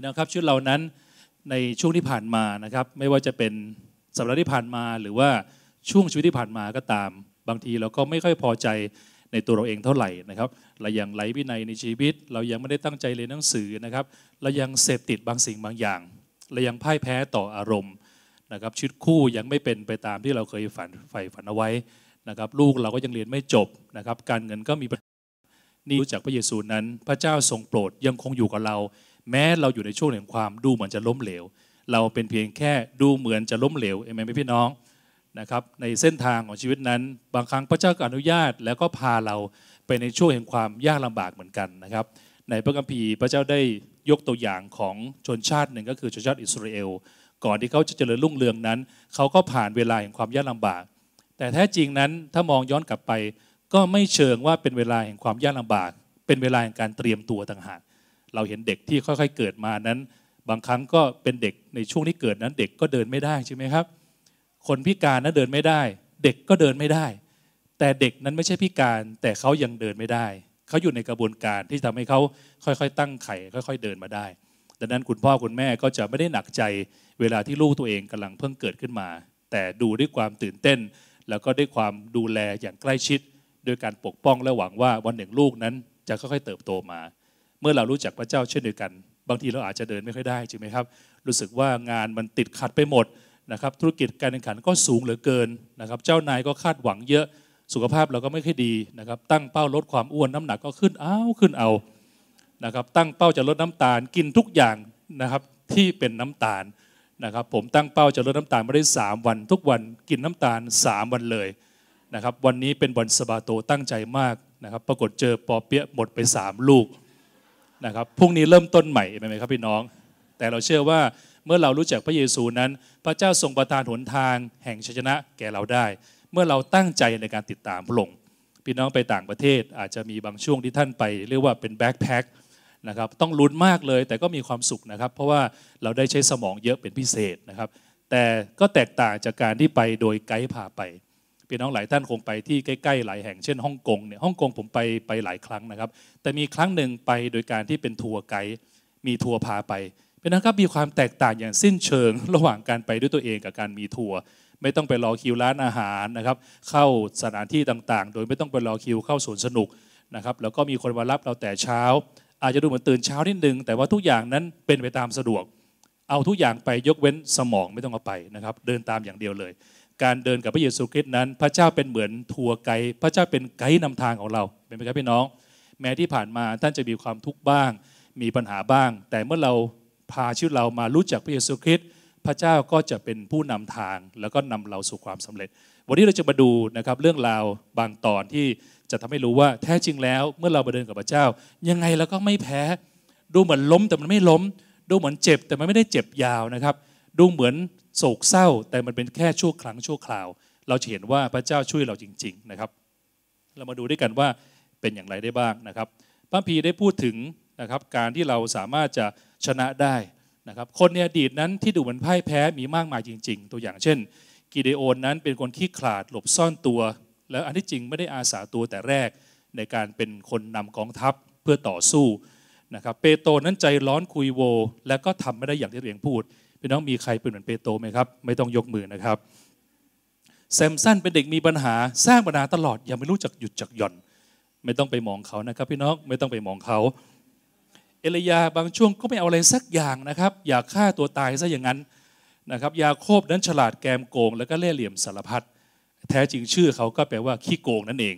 พี่น้องครับชุดเรานั้นในช่วงที่ผ่านมานะครับไม่ว่าจะเป็นสัปดาห์ที่ผ่านมา หรือว่าช่วงชีวิตที่ผ่านมาก็ตาม บางทีเราก็ไม่ค่อยพอใจในตัวเราเองเท่าไหร่นะครับเรายังไร้วินัยในชีวิต เรายังไม่ได้ตั้งใจเรียนหนังสือนะครับเรายังเสพติดบางสิ่งบางอย่างเรายังพ่ายแพ้ต่ออารมณ์นะครับชุดคู่ยังไม่เป็นไปตามที่เราเคยฝันใฝ่ฝันเอาไว้นะครับ ลูกเราก็ยังเรียนไม่จบนะครับการเงินก็มีนี่รู้จักพระเยซูนั้น พระเจ้าทรงโปรดยังคงอยู่กับเราแม้เราอยู่ในช่วงแห่งความดูเหมือนจะล้มเหลวเราเป็นเพียงแค่ดูเหมือนจะล้มเหลวเองไหมพี่น้องนะครับในเส้นทางของชีวิตนั้น บางครั้งพระเจ้าก็อนุญาตแล้วก็พาเราไปในช่วงแห่งความยากลำบากเหมือนกันนะครับในพระคัมภีร์พระเจ้าได้ยกตัวอย่างของชนชาติหนึ่งก็คือชนชาติอิสราเอลก่อนที่เขาจะเจริญรุ่งเรืองนั้น เขาก็ผ่านเวลาแห่งความยากลาบาก แต่แท้จริงนั้นถ้ามองย้อนกลับไปก็ไม่เชิงว่าเป็นเวลาแห่งความยากลาบาก เป็นเวลาแห่งการเตรียมตัวต่างหากเราเห็นเด็กที่ค่อยๆเกิดมานั้น บางครั้งก็เป็นเด็กในช่วงที่เกิดนั้น เด็กก็เดินไม่ได้ใช่ไหมครับ คนพิการนั้นเดินไม่ได้ เด็กก็เดินไม่ได้ แต่เด็กนั้นไม่ใช่พิการแต่เขายังเดินไม่ได้เขาอยู่ในกระบวนการที่ทำให้เขาค่อยๆตั้งไข่ค่อย ๆเดินมาได้ ดังนั้นคุณพ่อคุณแม่ก็จะไม่ได้หนักใจเวลาที่ลูกตัวเองกำลังเพิ่งเกิดขึ้นมา แต่ดูด้วยความตื่นเต้น แล้วก็ด้วยความดูแลอย่างใกล้ชิด โดยการปกป้องและหวังว่าวันหนึ่งลูกนั้นจะค่อยๆเติบโตมาเมื่อเรารู้จักพระเจ้าเช่นเดียวกัน บางทีเราอาจจะเดินไม่ค่อยได้จริงไหมครับรู้สึกว่างานมันติดขัดไปหมดนะครับธุรกิจการแข่งขันก็สูงเหลือเกินนะครับเจ้านายก็คาดหวังเยอะสุขภาพเราก็ไม่ค่อยดีนะครับตั้งเป้าลดความอ้วนน้าหนักก็ขึ้นอ้าวขึ้นเอานะครับตั้งเป้าจะลดน้ำตาลกินทุกอย่างนะครับที่เป็นน้ำตาลนะครับผมตั้งเป้าจะลดน้ำตาลมาได้ 3 วัน ทุกวันกินน้ำตาล 3 วันเลยนะครับวันนี้เป็นวันสบาโตตั้งใจมากนะครับปรากฏเจอปอเปี๊ยะหมดไป 3 ลูกนะครับพรุ่งนี้เริ่มต้นใหม่ไหมครับ พี่น้อง แต่เราเชื่อว่าเมื่อเรารู้จักพระเยซูนั้น พระเจ้าทรงประทานหนทางแห่งชัยชนะแก่เราได้ เมื่อเราตั้งใจในการติดตามพระองค์พี่น้องไปต่างประเทศอาจจะมีบางช่วงที่ท่านไปเรียกว่าเป็นแบ็คแพ็คนะครับต้องลุ้นมากเลยแต่ก็มีความสุขนะครับ เพราะว่าเราได้ใช้สมองเยอะเป็นพิเศษนะครับ แต่ก็แตกต่างจากการที่ไปโดยไกด์พาไปพี่น้องหลายท่านคงไปที่ใกล้ๆหลายแห่งเช่นฮ่องกงเนี่ยฮ่องกงผมไปไปหลายครั้งนะครับแต่มีครั้งหนึ่งไปโดยการที่เป็นทัวร์ไกด์มีทัวร์พาไปเป็นนะครับมีความแตกต่างอย่างสิ้นเชิงระหว่างการไปด้วยตัวเองกับการมีทัวร์ไม่ต้องไปรอคิวร้านอาหารนะครับเข้าสถานที่ต่างๆ โดยไม่ต้องไปรอคิวเข้าสวนสนุกนะครับแล้วก็มีคนมารับเราแต่เช้า อาจจะดูเหมือนตื่นเช้านิดนึงแต่ว่าทุกอย่างนั้นเป็นไปตามสะดวก เอาทุกอย่างไปยกเว้นสมองไม่ต้องเอาไปนะครับเดินตามอย่างเดียวเลยการเดินกับพระเยซูคริสต์นั้นพระเจ้าเป็นเหมือนทัวร์ไกด์พระเจ้าเป็นไกด์นำทางของเราเป็นไหมครับพี่น้อง แม้ที่ผ่านมาท่านจะมีความทุกข์บ้าง มีปัญหาบ้าง แต่เมื่อเราพาชีวิตเรามารู้จักพระเยซูคริสต์พระเจ้าก็จะเป็นผู้นำทาง แล้วก็นำเราสู่ความสำเร็จวันนี้เราจะมาดูนะครับเรื่องราวบางตอนที่จะทำให้รู้ว่าแท้จริงแล้ว เมื่อเรามาเดินกับพระเจ้า ยังไงเราก็ไม่แพ้ดูเหมือนล้มแต่มันไม่ล้ม ดูเหมือนเจ็บแต่มันไม่ได้เจ็บยาวนะครับดูเหมือนโศกเศร้าแต่มันเป็นแค่ชั่วครั้งชั่วคราว เราเห็นว่าพระเจ้าช่วยเราจริงๆนะครับเรามาดูด้วยกันว่าเป็นอย่างไรได้บ้างนะครับพระพีได้พูดถึงนะครับการที่เราสามารถจะชนะได้นะครับคนในอดีตนั้นที่ดูเหมือนพ่ายแพ้มีมากมายจริง ๆ ตัวอย่างเช่นกิเดโอนนั้นเป็นคนขี้ขลาดหลบซ่อนตัว แล้วอันที่จริงไม่ได้อาสาตัวแต่แรกในการเป็นคนนำกองทัพเพื่อต่อสู้นะครับเปโตนั้นใจร้อนคุยโว และก็ทำไม่ได้อย่างที่เรียงพูดพี่น้องมีใครเป็นเหมือนเปโตไหมครับไม่ต้องยกมือนะครับแซมสันเป็นเด็กมีปัญหาสร้างปัญหาตลอดยังไม่รู้จักหยุดจักหย่อน ไม่ต้องไปมองเขานะครับ พี่น้องไม่ต้องไปมองเขา เอลียาบางช่วงก็ไม่เอาอะไรสักอย่างนะครับ อยากฆ่าตัวตายซะอย่างนั้นนะครับ ยาโคบนั้นฉลาดแกมโกง แล้วก็เล่เหลี่ยมสารพัดแท้จริงชื่อเขาก็แปลว่าขี้โกงนั่นเอง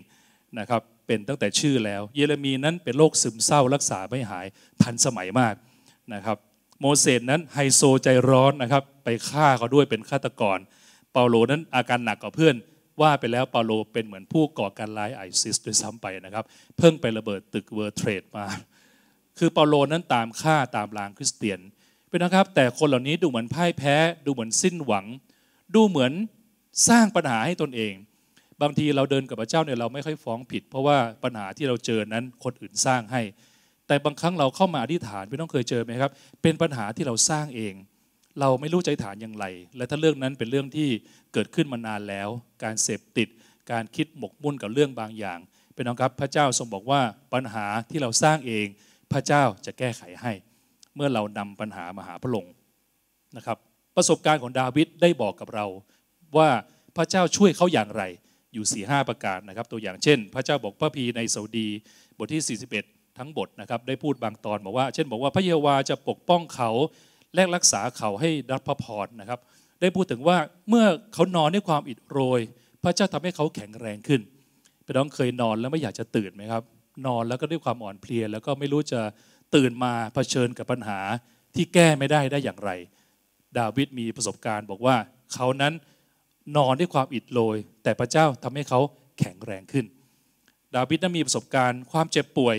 นะครับ เป็นตั้งแต่ชื่อแล้ว เยเรมีนั้นเป็นโรคซึมเศร้ารักษาไม่หายทันสมัยมากนะครับโมเสสนั้นไฮโซใจร้อนนะครับไปฆ่าเขาด้วยเป็นฆาตกร เปาโลนั้นอาการหนักกว่าเพื่อน ว่าไปแล้วเปาโลเป็นเหมือนผู้ก่อการร้ายไอซิสด้วยซ้ำไปนะครับ เพิ่งไประเบิดตึกเวอร์เทรดมา คือเปาโลนั้นตามฆ่าตามล้างคริสเตียนเป็นนะครับแต่คนเหล่านี้ดูเหมือนพ่ายแพ้ ดูเหมือนสิ้นหวัง ดูเหมือนสร้างปัญหาให้ตนเองบางทีเราเดินกับพระเจ้าเนี่ยเราไม่ค่อยฟ้องผิด เพราะว่าปัญหาที่เราเจอนั้นคนอื่นสร้างให้แต่บางครั้งเราเข้ามาอธิษฐานไม่ต้องเคยเจอไหมครับ เป็นปัญหาที่เราสร้างเอง เราไม่รู้ใจฐานอย่างไร และถ้าเรื่องนั้นเป็นเรื่องที่เกิดขึ้นมานานแล้ว การเสพติดการคิดหมกมุ่นกับเรื่องบางอย่างเป็นองครับพระเจ้าทรงบอกว่าปัญหาที่เราสร้างเอง พระเจ้าจะแก้ไขให้ เมื่อเรานำปัญหามาหาพระองค์นะครับประสบการณ์ของดาวิดได้บอกกับเราว่าพระเจ้าช่วยเขาอย่างไรอยู่4ีหประการนะครับ ตัวอย่างเช่น พระเจ้าบอกพระพีในสดีบทที่ 41ทั้งบทนะครับได้พูดบางตอนบอกว่าเช่นบอกว่าพระเยาวาจะปกป้องเขาและรักษาเขาให้รับพระพรนะครับได้พูดถึงว่าเมื่อเขานอนด้วยความอิดโรย พระเจ้าทำให้เขาแข็งแรงขึ้นพี่น้องเคยนอนแล้วไม่อยากจะตื่นไหมครับนอนแล้วก็ด้วยความอ่อนเพลียแล้วก็ไม่รู้จะตื่นมาเผชิญกับปัญหาที่แก้ไม่ได้ได้อย่างไร ดาวิดมีประสบการณ์ บอกว่าเขานั้นนอนด้วยความอิดโรย แต่พระเจ้าทำให้เขาแข็งแรงขึ้น ดาวิดนั้นมีประสบการณ์ความเจ็บป่วย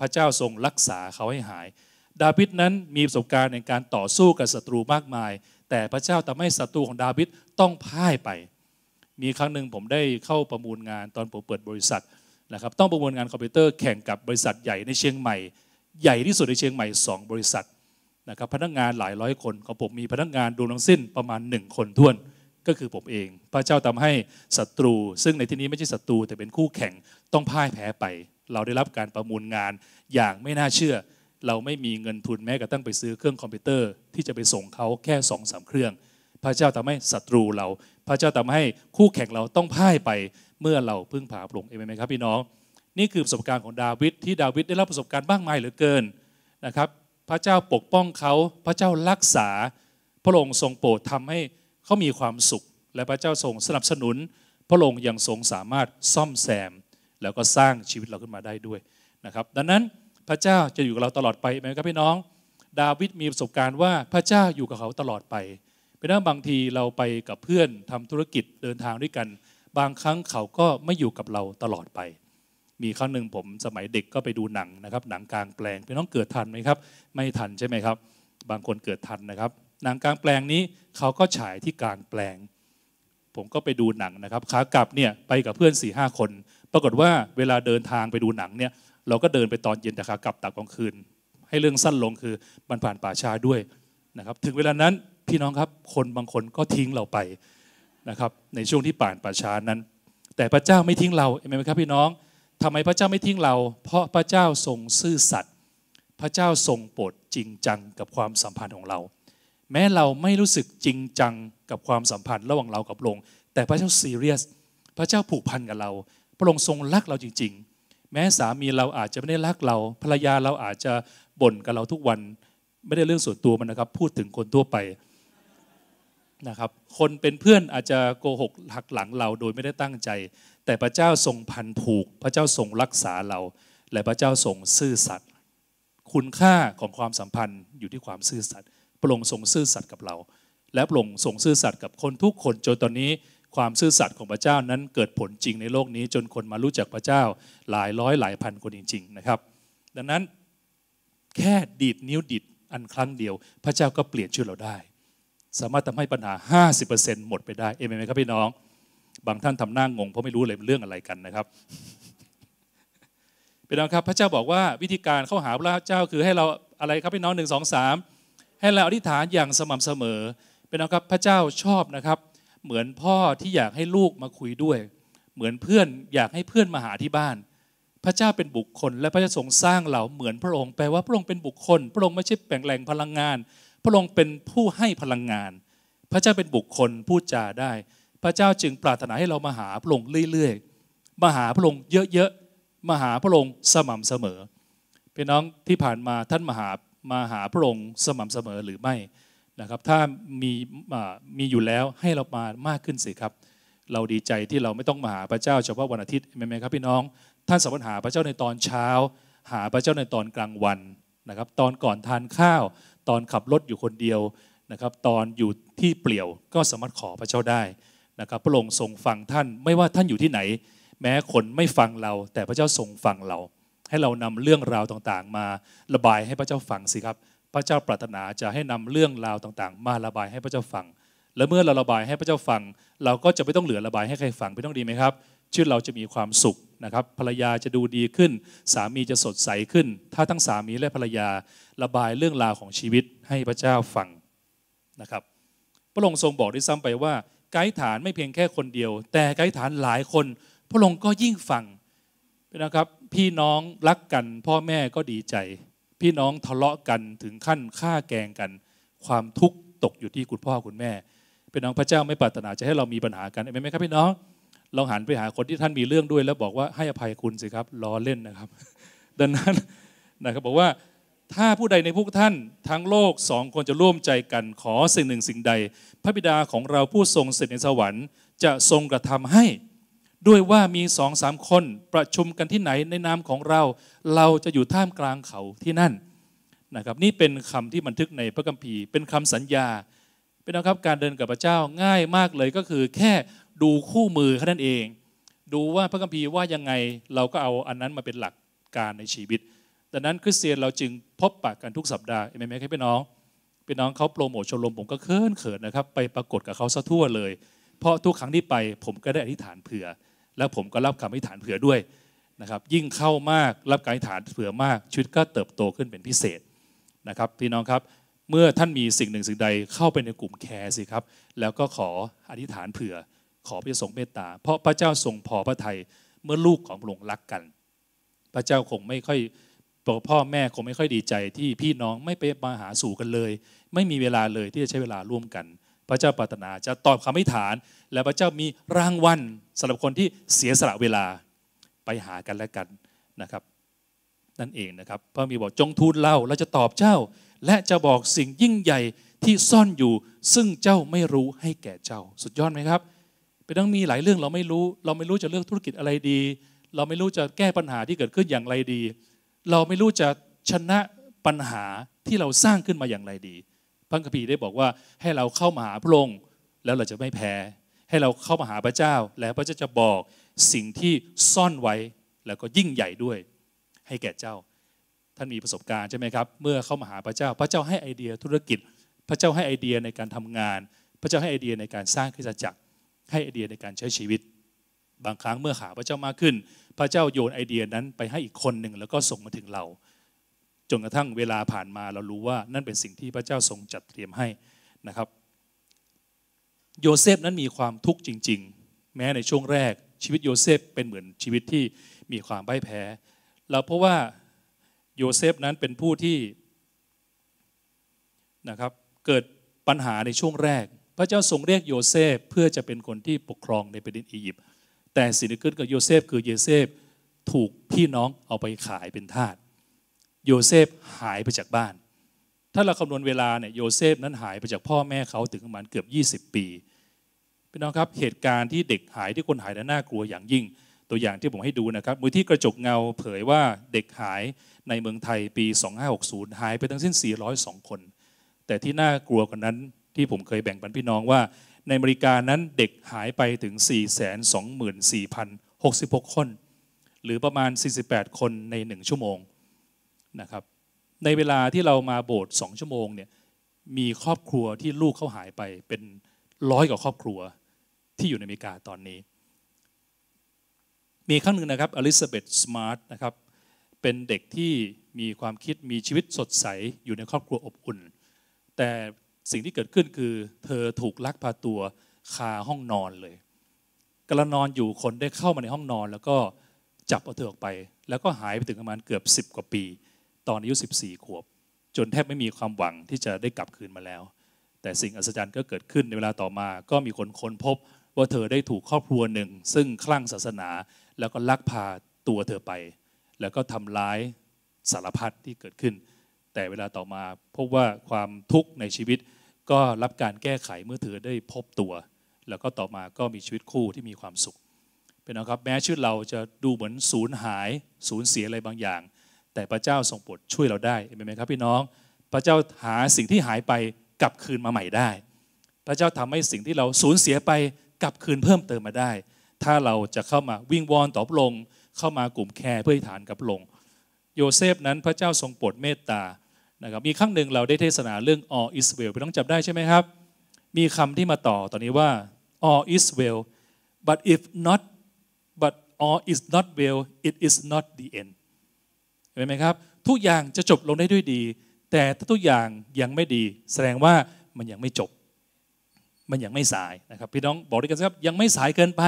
พระเจ้าทรงรักษาเขาให้หาย ดาวิดนั้นมีประสบการณ์ในการต่อสู้กับศัตรูมากมาย แต่พระเจ้าทำให้ศัตรูของดาวิดต้องพ่ายไป มีครั้งหนึ่งผมได้เข้าประมูลงานตอนผมเปิดบริษัทนะครับ ต้องประมูลงานคอมพิวเตอร์แข่งกับบริษัทใหญ่ในเชียงใหม่ ใหญ่ที่สุดในเชียงใหม่2บริษัทนะครับ พนักงานหลายร้อยคนของผมมีพนักงานดูทั้งสิ้นประมาณ1คนท้วนก็คือผมเอง พระเจ้าทำให้ศัตรู ซึ่งในที่นี้ไม่ใช่ศัตรูแต่เป็นคู่แข่งต้องพ่ายแพ้ไปเราได้รับการประมูลงานอย่างไม่น่าเชื่อ เราไม่มีเงินทุนแม้กระทั่งไปซื้อเครื่องคอมพิวเตอร์ที่จะไปส่งเขาแค่สองสามเครื่อง พระเจ้าทำให้ศัตรูเรา พระเจ้าทำให้คู่แข่งเราต้องพ่ายไปเมื่อเราพึ่งพาพระองค์เองไหมครับพี่น้องนี่คือประสบการณ์ของดาวิดที่ดาวิดได้รับประสบการณ์มากมายเหลือเกินนะครับพระเจ้าปกป้องเขาพระเจ้ารักษา พระองค์ทรงโปรดทำให้เขามีความสุข และพระเจ้าทรงสนับสนุน พระองค์ยังทรงสามารถซ่อมแซมแล้วก็สร้างชีวิตเราขึ้นมาได้ด้วยนะครับดังนั้นพระเจ้าจะอยู่กับเราตลอดไปไหมครับพี่น้อง ดาวิดมีประสบการณ์ว่าพระเจ้าอยู่กับเขาตลอดไป เป็นเรื่องบางทีเราไปกับเพื่อนทำธุรกิจเดินทางด้วยกัน บางครั้งเขาก็ไม่อยู่กับเราตลอดไป มีครั้งหนึ่งผมสมัยเด็กก็ไปดูหนังนะครับหนังกลางแปลงพี่น้องเกิดทันไหมครับ ไม่ทันใช่ไหมครับบางคนเกิดทันนะครับ หนังกลางแปลงนี้เขาก็ฉายที่กลางแปลง ผมก็ไปดูหนังนะครับขากลับเนี่ยไปกับเพื่อน4ี่ห้าคนปรากฏว่าเวลาเดินทางไปดูหนังเนี่ยเราก็เดินไปตอนเย็นแต่ขากลับตากกลางคืน ให้เรื่องสั้นลงคือมันผ่านป่าชาด้วยนะครับ ถึงเวลานั้นพี่น้องครับคนบางคนก็ทิ้งเราไปนะครับ ในช่วงที่ป่านป่าชานั้น แต่พระเจ้าไม่ทิ้งเราเห็นไหมครับพี่น้อง ทำไมพระเจ้าไม่ทิ้งเรา เพราะพระเจ้าทรงซื่อสัตย์พระเจ้าทรงโปรดจริงจังกับความสัมพันธ์ของเรา แม้เราไม่รู้สึกจริงจังกับความสัมพันธ์ระหว่างเรากับลง แต่พระเจ้าซีเรียสพระเจ้าผูกพันกับเราพระองค์ทรงรักเราจริง ๆ แม้สามีเราอาจจะไม่ได้รักเรา ภรรยาเราอาจจะบ่นกับเราทุกวัน ไม่ได้เรื่องส่วนตัวมันนะครับ พูดถึงคนทั่วไปนะครับ คนเป็นเพื่อนอาจจะโกหกหักหลังเราโดยไม่ได้ตั้งใจ แต่พระเจ้าทรงพันผูก พระเจ้าทรงรักษาเรา และพระเจ้าทรงซื่อสัตย์ คุณค่าของความสัมพันธ์อยู่ที่ความซื่อสัตย์ พระองค์ทรงซื่อสัตย์กับเรา และพระองค์ทรงซื่อสัตย์กับคนทุกคนจนตอนนี้ความซื่อสัตย์ของพระเจ้านั้นเกิดผลจริงในโลกนี้ จนคนมารู้จักพระเจ้าหลายร้อยหลายพันคนจริง ๆ นะครับ ดังนั้นแค่ดีดนิ้วดีดอันครั้งเดียว พระเจ้าก็เปลี่ยนชื่อเราได้ สามารถทำให้ปัญหา50%หมดไปได้เอเมนไหมครับพี่น้อง บางท่านทำหน้างงเพราะไม่รู้เลยเรื่องอะไรกันนะครับพี่น้องครับพระเจ้าบอกว่าวิธีการเข้าหาพระเจ้าคือให้เราอะไรครับพี่น้องหนึ่งสองสามให้เราอธิษฐานอย่างสม่ำเสมอเป็นนองครับพระเจ้าชอบนะครับเหมือนพ่อที่อยากให้ลูกมาคุยด้วย เหมือนเพื่อนอยากให้เพื่อนมาหาที่บ้าน พระเจ้าเป็นบุคคลและพระเจ้าทรงสร้างเราเหมือนพระองค์แปลว่าพระองค์เป็นบุคคล พระองค์ไม่ใช่แปลงแหล่งพลังงาน พระองค์เป็นผู้ให้พลังงาน พระเจ้าเป็นบุคคลพูดจาได้ พระเจ้าจึงปรารถนาให้เรามาหาพระองค์เรื่อยๆมาหาพระองค์เยอะๆมาหาพระองค์สม่ำเสมอพี่น้องที่ผ่านมาท่านมาหามาหาพระองค์สม่ำเสมอหรือไม่นะครับถ้ามีมีอยู่แล้วให้เรามามากขึ้นสิครับ เราดีใจที่เราไม่ต้องมาหาพระเจ้าเฉพาะวันอาทิตย์ใช่ไหมครับพี่น้อง ท่านสัมาัถหาพระเจ้าในตอนเช้า หาพระเจ้าในตอนกลางวันนะครับตอนก่อนทานข้าว ตอนขับรถอยู่คนเดียวนะครับตอนอยู่ที่เปลี่ยวก็สามารถขอพระเจ้าได้นะครับพระองค์ทรงฟังท่าน ไม่ว่าท่านอยู่ที่ไหน แม้คนไม่ฟังเรา แต่พระเจ้าทรงฟังเรา ให้เรานำเรื่องราวต่างๆ มาระบายให้พระเจ้าฟังสิครับพระเจ้าปรารถนาจะให้นำเรื่องราวต่างๆ มาระบายให้พระเจ้าฟัง และเมื่อเราระบายให้พระเจ้าฟัง เราก็จะไม่ต้องเหลือระบายให้ใครฟังไม่ต้องดีไหมครับ ชีวิตเราจะมีความสุขนะครับ ภรรยาจะดูดีขึ้น สามีจะสดใสขึ้น ถ้าทั้งสามีและภรรยาระบายเรื่องราวของชีวิตให้พระเจ้าฟังนะครับ พระองค์ทรงบอกด้วยซ้ำไปว่า ไกด์ฐานไม่เพียงแค่คนเดียว แต่ไกด์ฐานหลายคนพระองค์ก็ยิ่งฟังนะครับ พี่น้องรักกัน พ่อแม่ก็ดีใจพี่น้องทะเลาะกันถึงขั้นฆ่าแกงกัน ความทุกข์ตกอยู่ที่คุณพ่อคุณแม่พี่น้องพระเจ้าไม่ปรารถนาจะให้เรามีปัญหากันเนไหมครับพี่น้องลองหันไปหาคนที่ท่านมีเรื่องด้วย แล้วบอกว่าให้อภัยคุณสิครับล้อเล่นนะครับ ดังนั้นนะครับบอกว่าถ้าผู้ใดในพวกท่าน ทั้งโลกสองคนจะร่วมใจกันขอสิ่งหนึ่งสิ่งใด พระบิดาของเราผู้ทรงสธิ์ในสวรรค์จะทรงกระทำให้ด้วยว่ามีสองสามคนประชุมกันที่ไหนในนามของเรา เราจะอยู่ท่ามกลางเขาที่นั่นนะครับนี่เป็นคำที่บันทึกในพระคัมภีร์ เป็นคำสัญญาเป็นนะครับการเดินกับพระเจ้าง่ายมากเลยก็คือ แค่ดูคู่มือแค่นั้นเอง ดูว่าพระคัมภีร์ว่ายังไงเราก็เอาอันนั้นมาเป็นหลักการในชีวิตดังนั้นคริสเตียนเราจึงพบปะกันทุกสัปดาห์เอหมนไหมครับพี่น้องพี่น้องเขาโปรโมทชมรมผมก็เขินเขินนะครับไปปรากฏกับเขาซะทั่วเลย เพราะทุกครั้งที่ไปผมก็ได้อธิษฐานเผื่อแล้วผมก็รับคำอธิษฐานเผื่อด้วยนะครับ ยิ่งเข้ามากรับการอธิษฐานเผื่อมากชีวิตก็เติบโตขึ้นเป็นพิเศษนะครับ พี่น้องครับ เมื่อท่านมีสิ่งหนึ่งสิ่งใดเข้าไปในกลุ่มแคร์สิครับ แล้วก็ขออธิษฐานเผื่อขอพระทรงเมตตา เพราะพระเจ้าทรงพอพระทัยเมื่อลูกของพระองค์รักกัน พระเจ้าคงไม่ค่อยพ่อแม่คงไม่ค่อยดีใจ ที่พี่น้องไม่ไปมาหาสู่กันเลย ไม่มีเวลาเลยที่จะใช้เวลาร่วมกันพระเจ้าปรารถนาจะตอบคำอธิษฐาน และพระเจ้ามีรางวัลสำหรับคนที่เสียสละเวลาไปหากันและกันนะครับ นั่นเองนะครับพระมีบอกจงทูลเล่าเราจะตอบเจ้า และจะบอกสิ่งยิ่งใหญ่ที่ซ่อนอยู่ ซึ่งเจ้าไม่รู้ให้แก่เจ้าสุดยอดไหมครับ เป็นต้องมีหลายเรื่องเราไม่รู้ เราไม่รู้จะเลือกธุรกิจอะไรดี เราไม่รู้จะแก้ปัญหาที่เกิดขึ้นอย่างไรดี เราไม่รู้จะชนะปัญหาที่เราสร้างขึ้นมาอย่างไรดีพระคัมภีร์ได้บอกว่าให้เราเข้ามาหาพระองค์แล้วเราจะไม่แพ้ให้เราเข้ามาหาพระเจ้าแล้วพระเจ้าจะบอกสิ่งที่ซ่อนไว้แล้วก็ยิ่งใหญ่ด้วย ให้แก่เจ้า ท่านมีประสบการณ์ใช่ไหมครับ เมื่อเข้ามาหาพระเจ้า พระเจ้าให้ไอเดียธุรกิจ พระเจ้าให้ไอเดียในการทำงาน พระเจ้าให้ไอเดียในการสร้างคร้นจักรให้ไอเดียในการใช้ชีวิต บางครั้งเมื่อหาพระเจ้ามากขึ้น พระเจ้าโยนไอเดียนั้นไปให้อีกคนหนึ่งแล้วก็ส่งมาถึงเราจนกระทั่งเวลาผ่านมาเรารู้ว่า นั่นเป็นสิ่งที่พระเจ้าทรงจัดเตรียมให้นะครับโยเซฟนั้นมีความทุกข์จริงๆ แม้ในช่วงแรก ชีวิตโยเซฟเป็นเหมือนชีวิตที่มีความใบายแพ้เราเพราะว่าโยเซฟนั้นเป็นผู้ที่นะครับเกิดปัญหาในช่วงแรก พระเจ้าทรงเรียกโยเซฟ เพื่อจะเป็นคนที่ปกครองในแผ่นดินอียิปต์แต่สิ่งที่เกิดกับโยเซฟคือโยเซฟถูกพี่น้องเอาไปขายเป็นทาสโยเซฟหายไปจากบ้าน ถ้าเราคำนวณเวลาเนี่ยโยเซฟนั้นหายไปจากพ่อแม่เขาถึงประมาณเกือบ 20 ปี พี่น้องครับเหตุการณ์ที่เด็กหายที่คนหายนั้น่ากลัวอย่างยิ่ง ตัวอย่างที่ผมให้ดูนะครับมือที่กระจกเงาเผยว่าเด็กหายในเมืองไทยปี2560หายไปทั้งสิ้น402 คน แต่ที่น่ากลัวกว่านั้นที่ผมเคยแบ่งปันพี่น้องว่าในอเมริกานั้นเด็กหายไปถึง 424,066 คน หรือประมาณ 48 คนใน1ชั่วโมงนะครับในเวลาที่เรามาโบสถ์สองชั่วโมงเนี่ยมีครอบครัวที่ลูกเขาหายไปเป็นร้อยกว่าครอบครัวที่อยู่ในอเมริกาตอนนี้ มีครั้งหนึ่งนะครับอลิซาเบธสมาร์ทนะครับเป็นเด็กที่มีความคิดมีชีวิตสดใสอยู่ในครอบครัวอบอุ่น แต่สิ่งที่เกิดขึ้นคือเธอถูกลักพาตัวคาห้องนอนเลยกำลังนอนอยู่คนได้เข้ามาในห้องนอน แล้วก็จับเอาเธอออกไป แล้วก็หายไปถึงประมาณเกือบ 10 กว่าปีตอนอายุ 14 ขวบ จนแทบไม่มีความหวังที่จะได้กลับคืนมาแล้ว แต่สิ่งอัศจรรย์ก็เกิดขึ้น ในเวลาต่อมา ก็มีคนค้นพบ ว่าเธอได้ถูกครอบครัวหนึ่ง ซึ่งคลั่งศาสนา แล้วก็ลักพาตัวเธอไป แล้วก็ทำร้ายสารพัดที่เกิดขึ้น แต่เวลาต่อมาพบว่าความทุกข์ในชีวิต ก็รับการแก้ไขเมื่อเธอได้พบตัว แล้วก็ต่อมาก็มีชีวิตคู่ที่มีความสุข เป็นนะครับแม้ชีวิตเราจะดูเหมือนสูญหายสูญเสียอะไรบางอย่างแต่พระเจ้าทรงโปรดช่วยเราได้เห็นไหมครับ พี่น้อง พระเจ้าหาสิ่งที่หายไปกลับคืนมาใหม่ได้ พระเจ้าทำให้สิ่งที่เราสูญเสียไปกลับคืนเพิ่มเติมมาได้ ถ้าเราจะเข้ามาวิ่งวอนต่อพระองค์เข้ามากลุ่มแคร์เพื่อฐานกับพระองค์โยเซฟนั้นพระเจ้าทรงโปรดเมตตานะครับมีครั้งหนึ่งเราได้เทศนาเรื่องอออิสเวลไปต้องจับได้ใช่ไหมครับมีคำที่มาต่อตอนนี้ว่า all is well but if not but all is not well it is not the end เห็นไหมครับทุกอย่างจะจบลงได้ด้วยดี แต่ถ้าทุกอย่างยังไม่ดี แสดงว่ามันยังไม่จบ มันยังไม่สายนะครับพี่น้องบอกด้วยกันครับ ยังไม่สายเกินไป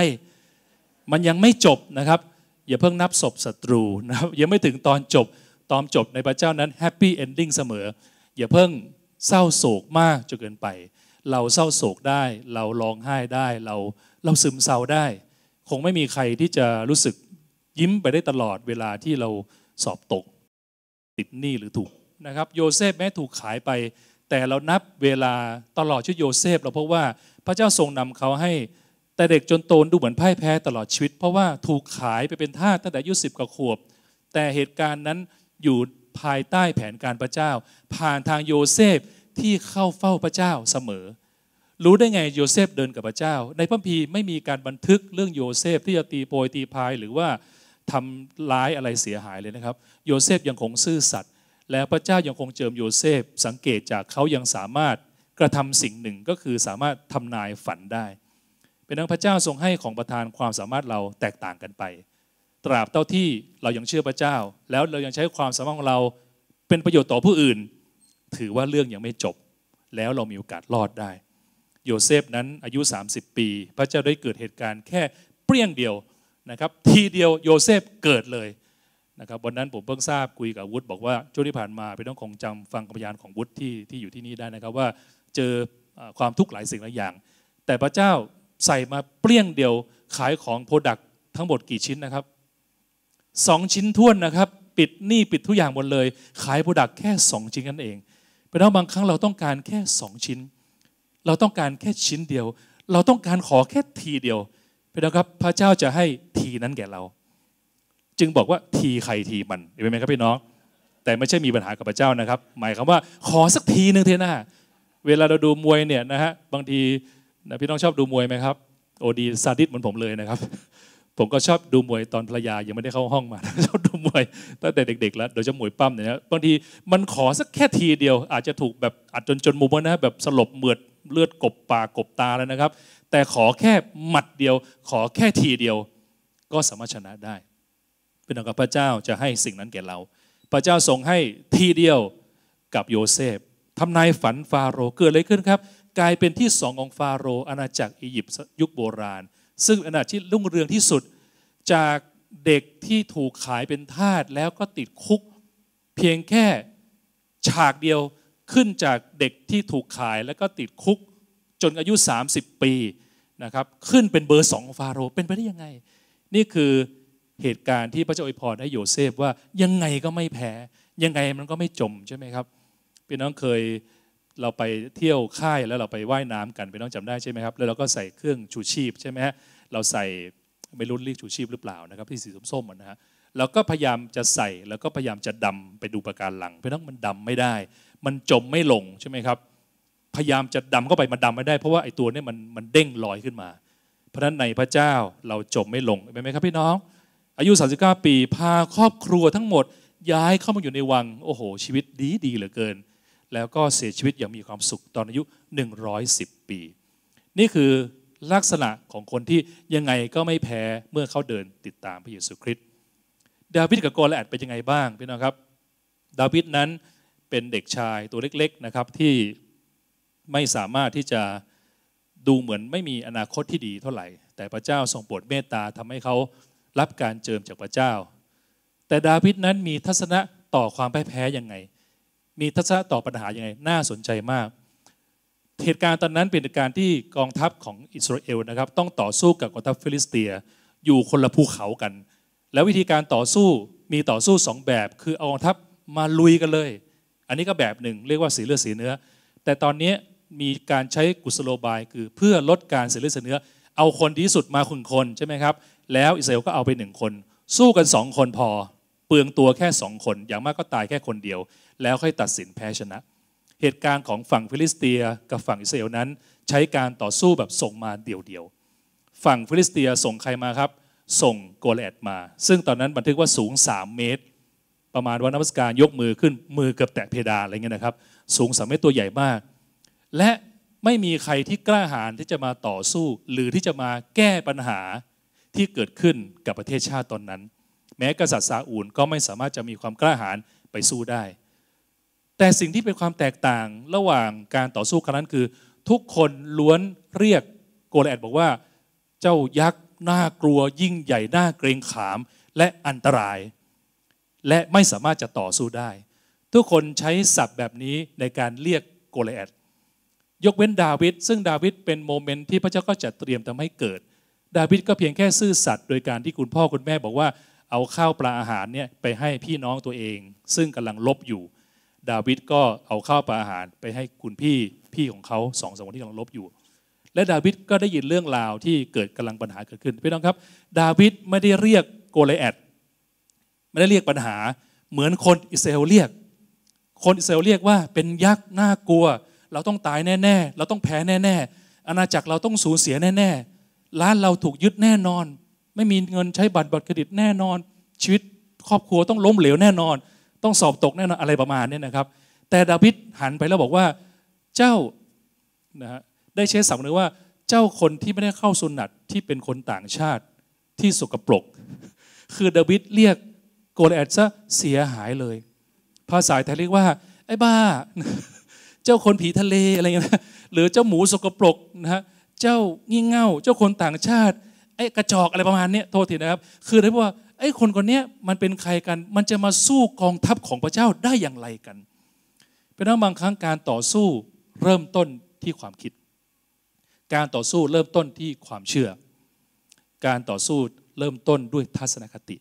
มันยังไม่จบนะครับ อย่าเพิ่งนับศพศัตรูนะครับยังไม่ถึงตอนจบ ตอนจบในพระเจ้านั้นแฮปปี้เอนดิ้งเสมอ อย่าเพิ่งเศร้าโศกมากจนเกินไป เราเศร้าโศกได้ เราร้องไห้ได้ เราเราซึมเศร้าได้ คงไม่มีใครที่จะรู้สึกยิ้มไปได้ตลอดเวลาที่เราสอบตกติดหนี้หรือถูกนะครับโยเซฟแม้ถูกขายไป แต่เรานับเวลาตลอดชีวิตโยเซฟเราพบว่าพระเจ้าทรงนำเขาให้แต่เด็กจนโตดูเหมือนพ่ายแพ้ตลอดชีวิตเพราะว่าถูกขายไปเป็นทาสตั้งแต่อายุสิบกว่าขวบ แต่เหตุการณ์นั้นอยู่ภายใต้แผนการพระเจ้า ผ่านทางโยเซฟที่เข้าเฝ้าพระเจ้าเสมอ รู้ได้ไงโยเซฟเดินกับพระเจ้า ในพระพีไม่มีการบันทึกเรื่องโยเซฟที่จะตีโพยตีพายหรือว่าทำร้ายอะไรเสียหายเลยนะครับ โยเซฟยังคงซื่อสัตย์และพระเจ้ายังคงเจิมโยเซฟสังเกตจากเขายังสามารถกระทำสิ่งหนึ่งก็คือสามารถทำนายฝันได้ เป็นทังพระเจ้าทรงให้ของประทานความสามารถเราแตกต่างกันไป ตราบเท่าที่เรายังเชื่อพระเจ้า แล้วเรายังใช้ความสามารถของเราเป็นประโยชน์ต่อผู้อื่น ถือว่าเรื่องยังไม่จบ แล้วเรามีโอกาสรอดได้ โยเซฟนั้นอายุ 30 ปี พระเจ้าได้เกิดเหตุการณ์แค่เปรี้ยงเดียวนะครับทีเดียวโยเซฟเกิดเลยนะครับวันนั้นผมเพิ่งทราบคุยกับวุฒิบอกว่าช่วงที่ผ่านมาไปต้องคงจำฟังคำยานของวุฒิที่ที่อยู่ที่นี่ได้นะครับว่าเจอความทุกข์หลายสิ่งหลายอย่าง แต่พระเจ้าใส่มาเปลี่ยงเดียวขายของโปรดักทั้งหมดกี่ชิ้นนะครับสองชิ้นท้วนนะครับ ปิดหนี้ปิดทุกอย่างหมดเลย ขายโปรดักแค่สองชิ้นนั่นเองไปต้อง้บางครั้งเราต้องการแค่สองชิ้น เราต้องการแค่ชิ้นเดียว เราต้องการขอแค่ทีเดียวพี่น้องครับพระเจ้าจะให้ทีนั้นแก่เรา จึงบอกว่าทีใครทีมันเห็นไหมครับพี่น้อง แต่ไม่ใช่มีปัญหากับพระเจ้านะครับหมายความว่าขอสักทีหนึ่งเถอะนะเวลาเราดูมวยเนี่ยนะฮะบางทีนะพี่น้องชอบดูมวยไหมครับ โอดีซาดิสเหมือนผมเลยนะครับ ผมก็ชอบดูมวยตอนภรรยายังไม่ได้เข้าห้องมา ชอบดูมวย ตั้งแต่เด็กๆแล้ว โดยเฉพาะมวยปั้มเนี่ยบางทีมันขอสักแค่ทีเดียว อาจจะถูกแบบอัดจนจนมุมนะแบบสลบเหมือดเลือดกบปากกบตาแล้วนะครับแต่ขอแค่หมัดเดียวขอแค่ทีเดียวก็สามารถชนะได้ เป็นองค์พระเจ้าจะให้สิ่งนั้นแก่เรา พระเจ้าทรงให้ทีเดียวกับโยเซฟทำนายฝันฟาโรห์เกิดอะไรขึ้นครับ กลายเป็นที่สองของฟาโรห์อาณาจักรอียิปต์ยุคโบราณ ซึ่งอาณาจักรรุ่งเรืองที่สุดจากเด็กที่ถูกขายเป็นทาสแล้วก็ติดคุกเพียงแค่ฉากเดียวขึ้นจากเด็กที่ถูกขายแล้วก็ติดคุกจนอายุ 30 ปีนะครับ ขึ้นเป็นเบอร์สองฟาโรเป็นไปได้ยังไง นี่คือเหตุการณ์ที่พระเจ้าอวยพรให้โยเซฟว่ายังไงก็ไม่แพ้ยังไงมันก็ไม่จมใช่ไหมครับพี่น้องเคยเราไปเที่ยวค่ายแล้วเราไปว่ายน้ำกันพี่น้องจำได้ใช่ไหมครับแล้วเราก็ใส่เครื่องชูชีพใช่ไหมฮะเราใส่ไม่รู้เรียกชูชีพหรือเปล่านะครับที่สีส้มๆนะฮะเราก็พยายามจะใส่แล้วก็พยายามจะดำไปดูประการหลังพี่น้องมันดำไม่ได้ มันจมไม่ลงใช่ไหมครับพยายามจะดำเข้าไปมันดำไม่ได้ เพราะว่าไอ้ตัวนี้มันมันเด้งลอยขึ้นมา เพราะนั้นในพระเจ้าเราจมไม่ลงเป็นไหมครับ พี่น้อง อายุ39ปีพาครอบครัวทั้งหมดย้ายเข้ามาอยู่ในวัง โอ้โห ชีวิตดีดีเหลือเกิน แล้วก็เสียชีวิตอย่างมีความสุขตอนอายุ110ปี นี่คือลักษณะของคนที่ยังไงก็ไม่แพ้เมื่อเขาเดินติดตามพระเยซูคริสต์ ดาวิดกับโกลแอดเป็นยังไงบ้างพี่น้องครับ ดาวิดนั้นเป็นเด็กชายตัวเล็ก ๆนะครับที่ไม่สามารถที่จะดูเหมือนไม่มีอนาคตที่ดีเท่าไหร่ แต่พระเจ้าทรงโปรดเมตตา ทำให้เขารับการเจิมจากพระเจ้า แต่ดาวิดนั้นมีทัศนะต่อความพ่ายแพ้ยังไง มีทัศนะต่อปัญหายังไงน่าสนใจมาก เหตุการณ์ตอนนั้นเป็นเหตุการณ์ที่กองทัพของอิสราเอลนะครับ ต้องต่อสู้กับกองทัพฟิลิสเตียอยู่คนละภูเขากัน แล้ววิธีการต่อสู้มีต่อสู้สองแบบคือเอากองทัพมาลุยกันเลย อันนี้ก็แบบหนึ่งเรียกว่าสีเลือดสีเนื้อ แต่ตอนนี้มีการใช้กุศโลบายคือเพื่อลดการเสียเลือดเสียเนื้อ เอาคนดีสุดมาคุณคนใช่ไหมครับ แล้วอิสราเอลก็เอาไปหนึ่งคน สู้กันสองคนพอ เปลืองตัวแค่สองคน อย่างมากก็ตายแค่คนเดียว แล้วค่อยตัดสินแพ้ชนะ เหตุการณ์ของฝั่งฟิลิสเตียกับฝั่งอิสราเอลนั้น ใช้การต่อสู้แบบส่งมาเดี่ยวๆ ฝั่งฟิลิสเตียส่งใครมาครับ ส่งโกลแอดมา ซึ่งตอนนั้นบันทึกว่าสูง3เมตร ประมาณว่านักวิชาการยกมือขึ้นมือเกือบแตะเพดานอะไรเงี้ยนะครับสูงสามเมตรตัวใหญ่มากและไม่มีใครที่กล้าหาญที่จะมาต่อสู้หรือที่จะมาแก้ปัญหาที่เกิดขึ้นกับประเทศชาติตอนนั้น แม้กษัตริย์ซาอูลก็ไม่สามารถจะมีความกล้าหาญไปสู้ได้ แต่สิ่งที่เป็นความแตกต่างระหว่างการต่อสู้ครั้งนั้นคือ ทุกคนล้วนเรียกโกลแอดบอกว่า เจ้ายักษ์น่ากลัวยิ่งใหญ่น่าเกรงขามและอันตราย และไม่สามารถจะต่อสู้ได้ ทุกคนใช้ศัพท์แบบนี้ในการเรียกโกลแอดยกเว้นดาวิดซึ่งดาวิดเป็นโมเมนต์ที่พระเจ้าก็จะเตรียมทำให้เกิด ดาวิดก็เพียงแค่ซื่อสัตย์โดยการที่คุณพ่อคุณแม่บอกว่า เอาข้าวปลาอาหารเนี่ยไปให้พี่น้องตัวเอง ซึ่งกำลังลบอยู่ ดาวิดก็เอาข้าวปลาอาหารไปให้คุณพี่พี่ของเขาสองสามคนที่กำลังลบอยู่ และดาวิดก็ได้ยินเรื่องราวที่เกิดกำลังปัญหาเกิดขึ้นพี่น้องครับ ดาวิดไม่ได้เรียกโกลแอดไม่ได้เรียกปัญหาเหมือนคนอิสราเอลเรียก คนอิสราเอลเรียกว่าเป็นยักษ์น่ากลัวเราต้องตายแน่ๆ เราต้องแพ้แน่ๆ อาณาจักรเราต้องสูญเสียแน่ๆร้านเราถูกยึดแน่นอน ไม่มีเงินใช้บัตรบัตรเครดิตแน่นอนชีวิตครอบครัวต้องล้มเหลวแน่นอน ต้องสอบตกแน่นอนอะไรประมาณนี้นะครับ แต่ดาวิดหันไปแล้วบอกว่าเจ้านะฮะได้ใช้สันึงว่าเจ้าคนที่ไม่ได้เข้าสุนัตที่เป็นคนต่างชาติที่สกปรกคือดาวิดเรียกโกลแอดซะเสียหายเลย ภาษาไทยเรียกว่าไอ้บ้าเจ้าคนผีทะเลอะไรเงี้ยหรือเจ้าหมูสกปรกนะฮะเจ้างี่เง่าเจ้าคนต่างชาติไอ้กระจอกอะไรประมาณนี้โทษทีนะครับ คือเรียกว่าไอ้คนคนนี้มันเป็นใครกัน มันจะมาสู้กองทัพของพระเจ้าได้อย่างไรกันเป็นนั้นบางครั้งการต่อสู้เริ่มต้นที่ความคิด การต่อสู้เริ่มต้นที่ความเชื่อ การต่อสู้เริ่มต้นด้วยทัศนคติ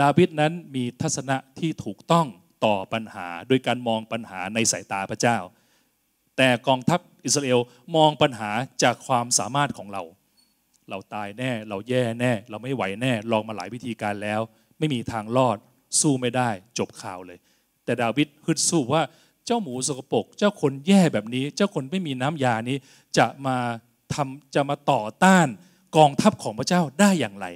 ดาวิดนั้นมีทัศนะที่ถูกต้องต่อปัญหาโดยการมองปัญหาในสายตาพระเจ้าแต่กองทัพอิสราเอลมองปัญหาจากความสามารถของเรา เราตายแน่ เราแย่แน่ เราไม่ไหวแน่ ลองมาหลายวิธีการแล้ว ไม่มีทางรอด สู้ไม่ได้จบข่าวเลย แต่ดาวิดฮึดสู้ว่าเจ้าหมูสกปรกเจ้าคนแย่แบบนี้ เจ้าคนไม่มีน้ำยานี้จะมาทำจะมาต่อต้านกองทัพของพระเจ้าได้อย่างไร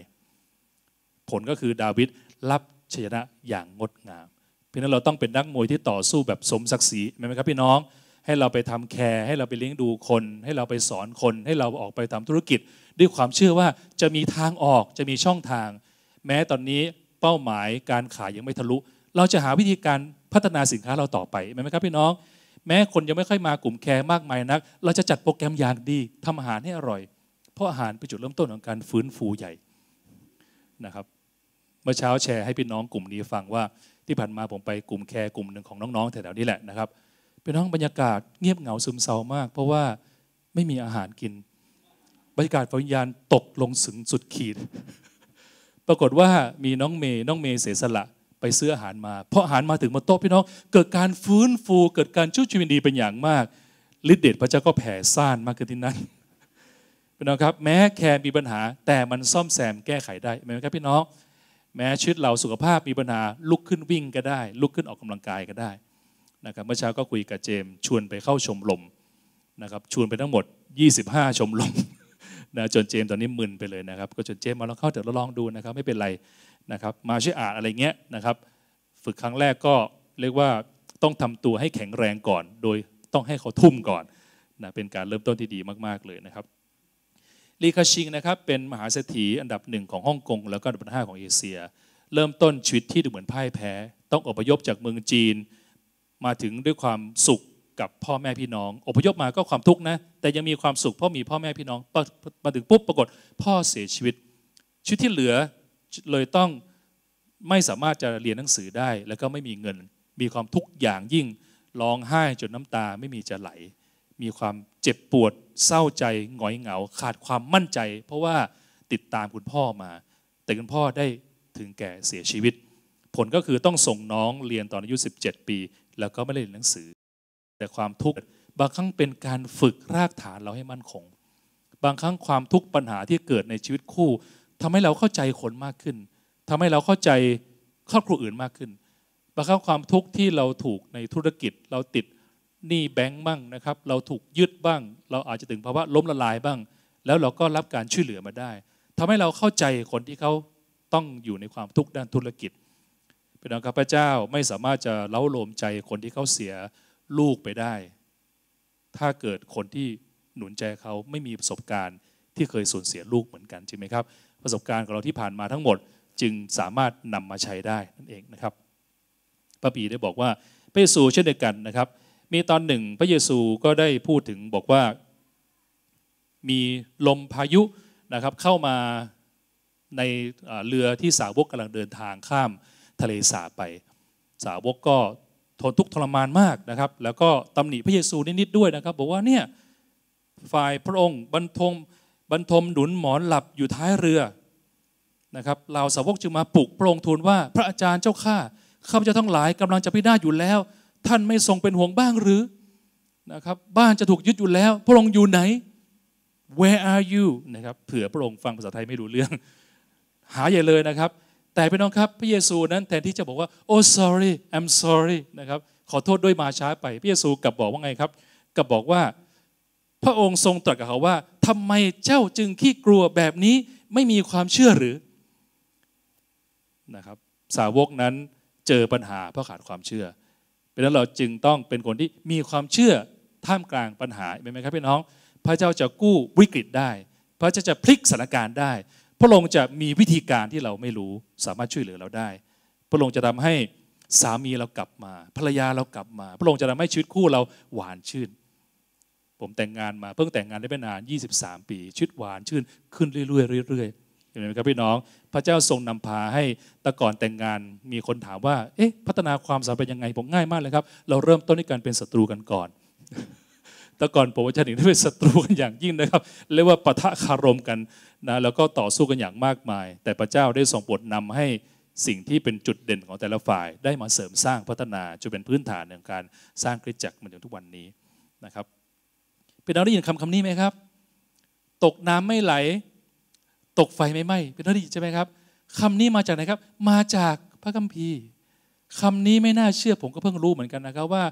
ผลก็คือดาวิดรับชัยชนะอย่างงดงาม เพราะนั้นเราต้องเป็นนักมวยที่ต่อสู้แบบสมศักดิ์ศรีไหมครับ พี่น้องให้เราไปทำแคร์ให้เราไปเลี้ยงดูคน ให้เราไปสอนคนให้เราออกไปทำธุรกิจ ด้วยความเชื่อว่าจะมีทางออกจะมีช่องทาง แม้ตอนนี้เป้าหมายการขายยังไม่ทะลุ เราจะหาวิธีการพัฒนาสินค้าเราต่อไปไหมครับพี่น้อง แม้คนยังไม่ค่อยมากลุ่มแคร์มากมายนัก เราจะจัดโปรแกรมอย่างดีทำอาหารให้อร่อย เพราะอาหารเป็นจุดเริ่มต้นของการฟื้นฟูใหญ่นะครับ เมื่อเช้าแชร์ให้พี่น้องกลุ่มนี้ฟังว่าที่ผ่านมาผมไปกลุ่มแคร์กลุ่มหนึ่งของน้องๆ แถวๆนี้แหละนะครับเป็นห้องบรรยากาศเงียบเหงาซึมเศร้ามาก เพราะว่าไม่มีอาหารกิน บรรยากาศวิญญาณตกลงสึงสุดขีด ปรากฏว่ามีน้องเมย์น้องเมย์เสียสละไปซื้ออาหารมาเพราะอาหารมาถึงมาโต๊ะพี่น้องเกิดการฟื้นฟูเกิดการชุวชีวิตดีเป็นอย่างมากฤทธิเดชพระเจ้าก็แผ่ซ่านมากขึ้นที่นั้นพี่น้องครับแม้แคร์มีปัญหา แต่มันซ่อมแซมแก้ไขได้ไหมครับพี่น้องแม้ชีวิตเราสุขภาพมีปัญหาลุกขึ้นวิ่งก็ได้ ลุกขึ้นออกกำลังกายก็ได้ะครับเมื่อเช้าก็คุยกับเจม ชวนไปเข้าชมรมนะครับชวนไปทั้งหมด 25 ชมรมนะจนเจมตอนนี้มึนไปเลยนะครับ ก็จนเจมมาลองเข้าเดี๋ยวเราลองดูนะครับไม่เป็นไรนะครับมาช่วยอ่านอะไรเงี้ยนะครับฝึกครั้งแรกก็เรียกว่าต้องทำตัวให้แข็งแรงก่อน โดยต้องให้เขาทุ่มก่อนนะเป็นการเริ่มต้นที่ดีมากๆเลยนะครับลีคาชิงนะครับเป็นมหาเศรษฐีอันดับหนึ่งของฮ่องกงแล้วก็อันดับห้าของเอเชียเริ่มต้นชีวิตที่ดูเหมือนพ่ายแพ้ ต้องอพยพจากเมืองจีนมาถึงด้วยความสุขกับพ่อแม่พี่น้อง อพยพมาก็ความทุกข์นะ แต่ยังมีความสุขเพราะมีพ่อแม่พี่น้องมาถึงปุ๊บปรากฏพ่อเสียชีวิต ชีวิตที่เหลือเลยต้องไม่สามารถจะเรียนหนังสือได้ แล้วก็ไม่มีเงิน มีความทุกข์อย่างยิ่ง ร้องไห้จนน้ำตาไม่มีจะไหล มีความเจ็บปวดเศร้าใจหงอยเหงา ขาดความมั่นใจ เพราะว่าติดตามคุณพ่อมา แต่คุณพ่อได้ถึงแก่เสียชีวิต ผลก็คือต้องส่งน้องเรียนตอนอายุ 17 ปีแล้วก็ไม่ได้เรียนหนังสือ แต่ความทุกข์บางครั้งเป็นการฝึกรากฐานเราให้มั่นคงบางครั้งความทุกข์ปัญหาที่เกิดในชีวิตคู่ ทำให้เราเข้าใจคนมากขึ้น ทำให้เราเข้าใจครอบครัวอื่นมากขึ้นบางครั้งความทุกข์ที่เราถูกในธุรกิจเราติดหนี้แบงก์บ้างนะครับเราถูกยึดบ้าง เราอาจจะถึงภาวะล้มละลายบ้าง แล้วเราก็รับการช่วยเหลือมาได้ ทำให้เราเข้าใจคนที่เขาต้องอยู่ในความทุกข์ด้านธุรกิจเป็นองค์พระเจ้าไม่สามารถจะเล้าโลมใจคนที่เขาเสียลูกไปได้ ถ้าเกิดคนที่หนุนใจเขาไม่มีประสบการณ์ที่เคยสูญเสียลูกเหมือนกันใช่ไหมครับประสบการณ์ของเราที่ผ่านมาทั้งหมดจึงสามารถนำมาใช้ได้นั่นเองนะครับ พระปีได้บอกว่า พระเยซูเช่นเดียวกันนะครับ มีตอนหนึ่งพระเยซูก็ได้พูดถึงบอกว่ามีลมพายุนะครับเข้ามาในเรือที่สาวกกำลังเดินทางข้ามทะเลสาบไป สาวกก็ทนทุกข์ทรมานมากนะครับ แล้วก็ตำหนิพระเยซูนิดๆด้วยนะครับ บอกว่าเนี่ยฝ่ายพระองค์บรรทม บรรทมหนุนหมอนหลับอยู่ท้ายเรือนะครับเราสาวกจึงมาปลุกพระองค์ทูลว่า พระอาจารย์เจ้าข้าข้าพเจ้าทั้งหลาย กำลังจะพินาอยู่แล้ว ท่านไม่ทรงเป็นห่วงบ้างหรือนะครับ บ้านจะถูกยึดอยู่แล้ว พระองค์อยู่ไหน where are you นะครับเผื่อพระองค์ฟังภาษาไทยไม่รู้เรื่อง หาใหญ่เลยนะครับแต่พี่น้องครับพระเยซูนั้นแทนที่จะบอกว่าโอ้ sorry I'm sorry นะครับขอโทษด้วยมาช้าไปพระเยซูกลับบอกว่าไงครับกลับบอกว่าพระองค์ทรงตรัสกับเขาว่า ทำไมเจ้าจึงขี้กลัวแบบนี้ไม่มีความเชื่อหรือนะครับสาวกนั้นเจอปัญหาเพราะขาดความเชื่อเป็นั้นเราจึงต้องเป็นคนที่มีความเชื่อท่ามกลางปัญหาเป็นไหมครับพี่น้องพระเจ้าจะกู้วิกฤตได้พระเจ้าจะพลิกสถานการณ์ได้พระองค์จะมีวิธีการที่เราไม่รู้สามารถช่วยเหลือเราได้ พระองค์จะทำให้สามีเรากลับมาภรรยาเรากลับมา พระองค์จะทำให้ชีวิตคู่เราหวานชื่น ผมแต่งงานมาเพิ่งแต่งงานได้ไม่นาน23ปีชีวิตหวานชื่นขึ้นเรื่อยๆเรื่อยๆเห็นไหมครับพี่น้อง พระเจ้าทรงนำพาให้แต่ก่อนแต่งงานมีคนถามว่า เอ๊ะพัฒนาความสัมพันธ์ยังไงผมง่ายมากเลยครับ เราเริ่มต้นด้วยการเป็นศัตรูกันก่อนต่ก่อนผมวัาจาร์หนิงได้เป็นศัตรูกันอย่างยิ่งนะครับเรียกว่าปะทะคารมกันนะแล้วก็ต่อสู้กันอย่างมากมาย แต่พระเจ้าได้ส่งบทนำให้สิ่งที่เป็นจุดเด่นของแต่ละฝ่าย ได้มาเสริมสร้างพัฒนาจนเป็นพื้นฐานของการสร้างคริสตจักรมาจนงทุกวันนี้นะครับ เป็นเราได้ยินคำคำนี้ไหมครับ ตกน้ำไม่ไหล ตกไฟไม่ไหม้เป็นเราได้ยินใช่ไหมครับคำนี้มาจากไหนครับ มาจากพระคัมภีร์คำนี้ไม่น่าเชื่อผมก็เพิ่งรู้เหมือนกันนะครับ ว่า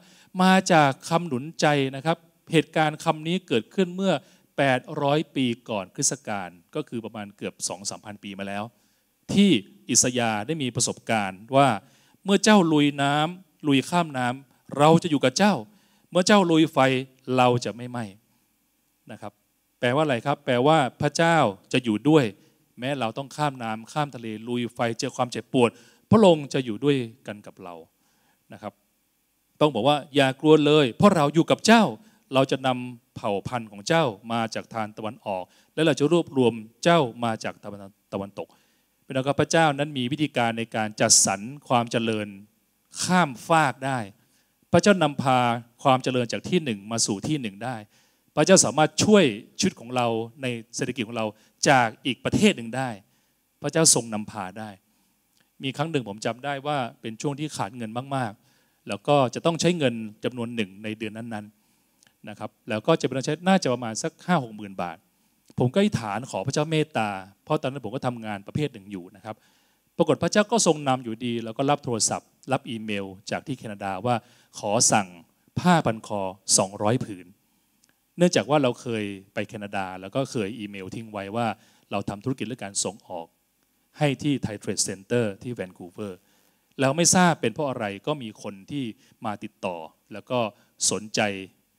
มาจากคำหนุนใจนะครับเหตุการณ์คำนี้เกิดขึ้นเมื่อ800ปีก่อนคริสตกาลก็คือประมาณเกือบ 2-3,000 ปีมาแล้ว ที่อิสยาได้มีประสบการณ์ว่า เมื่อเจ้าลุยน้ำลุยข้ามน้ำเราจะอยู่กับเจ้า เมื่อเจ้าลุยไฟเราจะไม่ไหม้นะครับ แปลว่าอะไรครับ แปลว่าพระเจ้าจะอยู่ด้วย แม้เราต้องข้ามน้ำข้ามทะเลลุยไฟเจอความเจ็บปวด พระองค์จะอยู่ด้วยกันกับเรานะครับ ต้องบอกว่าอย่ากลัวเลย เพราะเราอยู่กับเจ้าเราจะนำเผ่าพันธุ์ของเจ้ามาจากทางตะวันออก และเราจะรวบรวมเจ้ามาจากตะวันตะวันตกเป็นองค์พระเจ้านั้นมีวิธีการในการจัดสรรความเจริญข้ามฟากได้ พระเจ้านำพาความเจริญจากที่หนึ่ง มาสู่ที่หนึ่งได้ พระเจ้าสามารถช่วยชุดของเราในเศรษฐกิจของเราจากอีกประเทศหนึ่งได้ พระเจ้าทรงนำพาได้ มีครั้งหนึ่งผมจำได้ว่าเป็นช่วงที่ขาดเงินมาก ๆ แล้วก็จะต้องใช้เงินจำนวนหนึ่งในเดือนนั้นนะครับแล้วก็จะเป็นใช้น่าจะประมาณสัก5้าหกหมื่นบาท ผมก็อธิษฐานขอพระเจ้าเมตตาเพราะตอนนั้นผมก็ทำงานประเภทหนึ่งอยู่นะครับปรากฏพระเจ้าก็ทรงนำอยู่ดี แล้วก็รับโทรศัพท์ รับอีเมลจากที่แคนาดาว่าขอสั่งผ้าพันคอ 200 ผืน เนื่องจากว่าเราเคยไปแคนาดา แล้วก็เคยอีเมลทิ้งไว้ว่าเราทำธุรกิจเรื่องการส่งออก ให้ที่ไทเทรดเซ็นเตอร์ที่แวนคูเวอร์แล้วไม่ทราบเป็นเพราะอะไรก็มีคนที่มาติดต่อแล้วก็สนใจ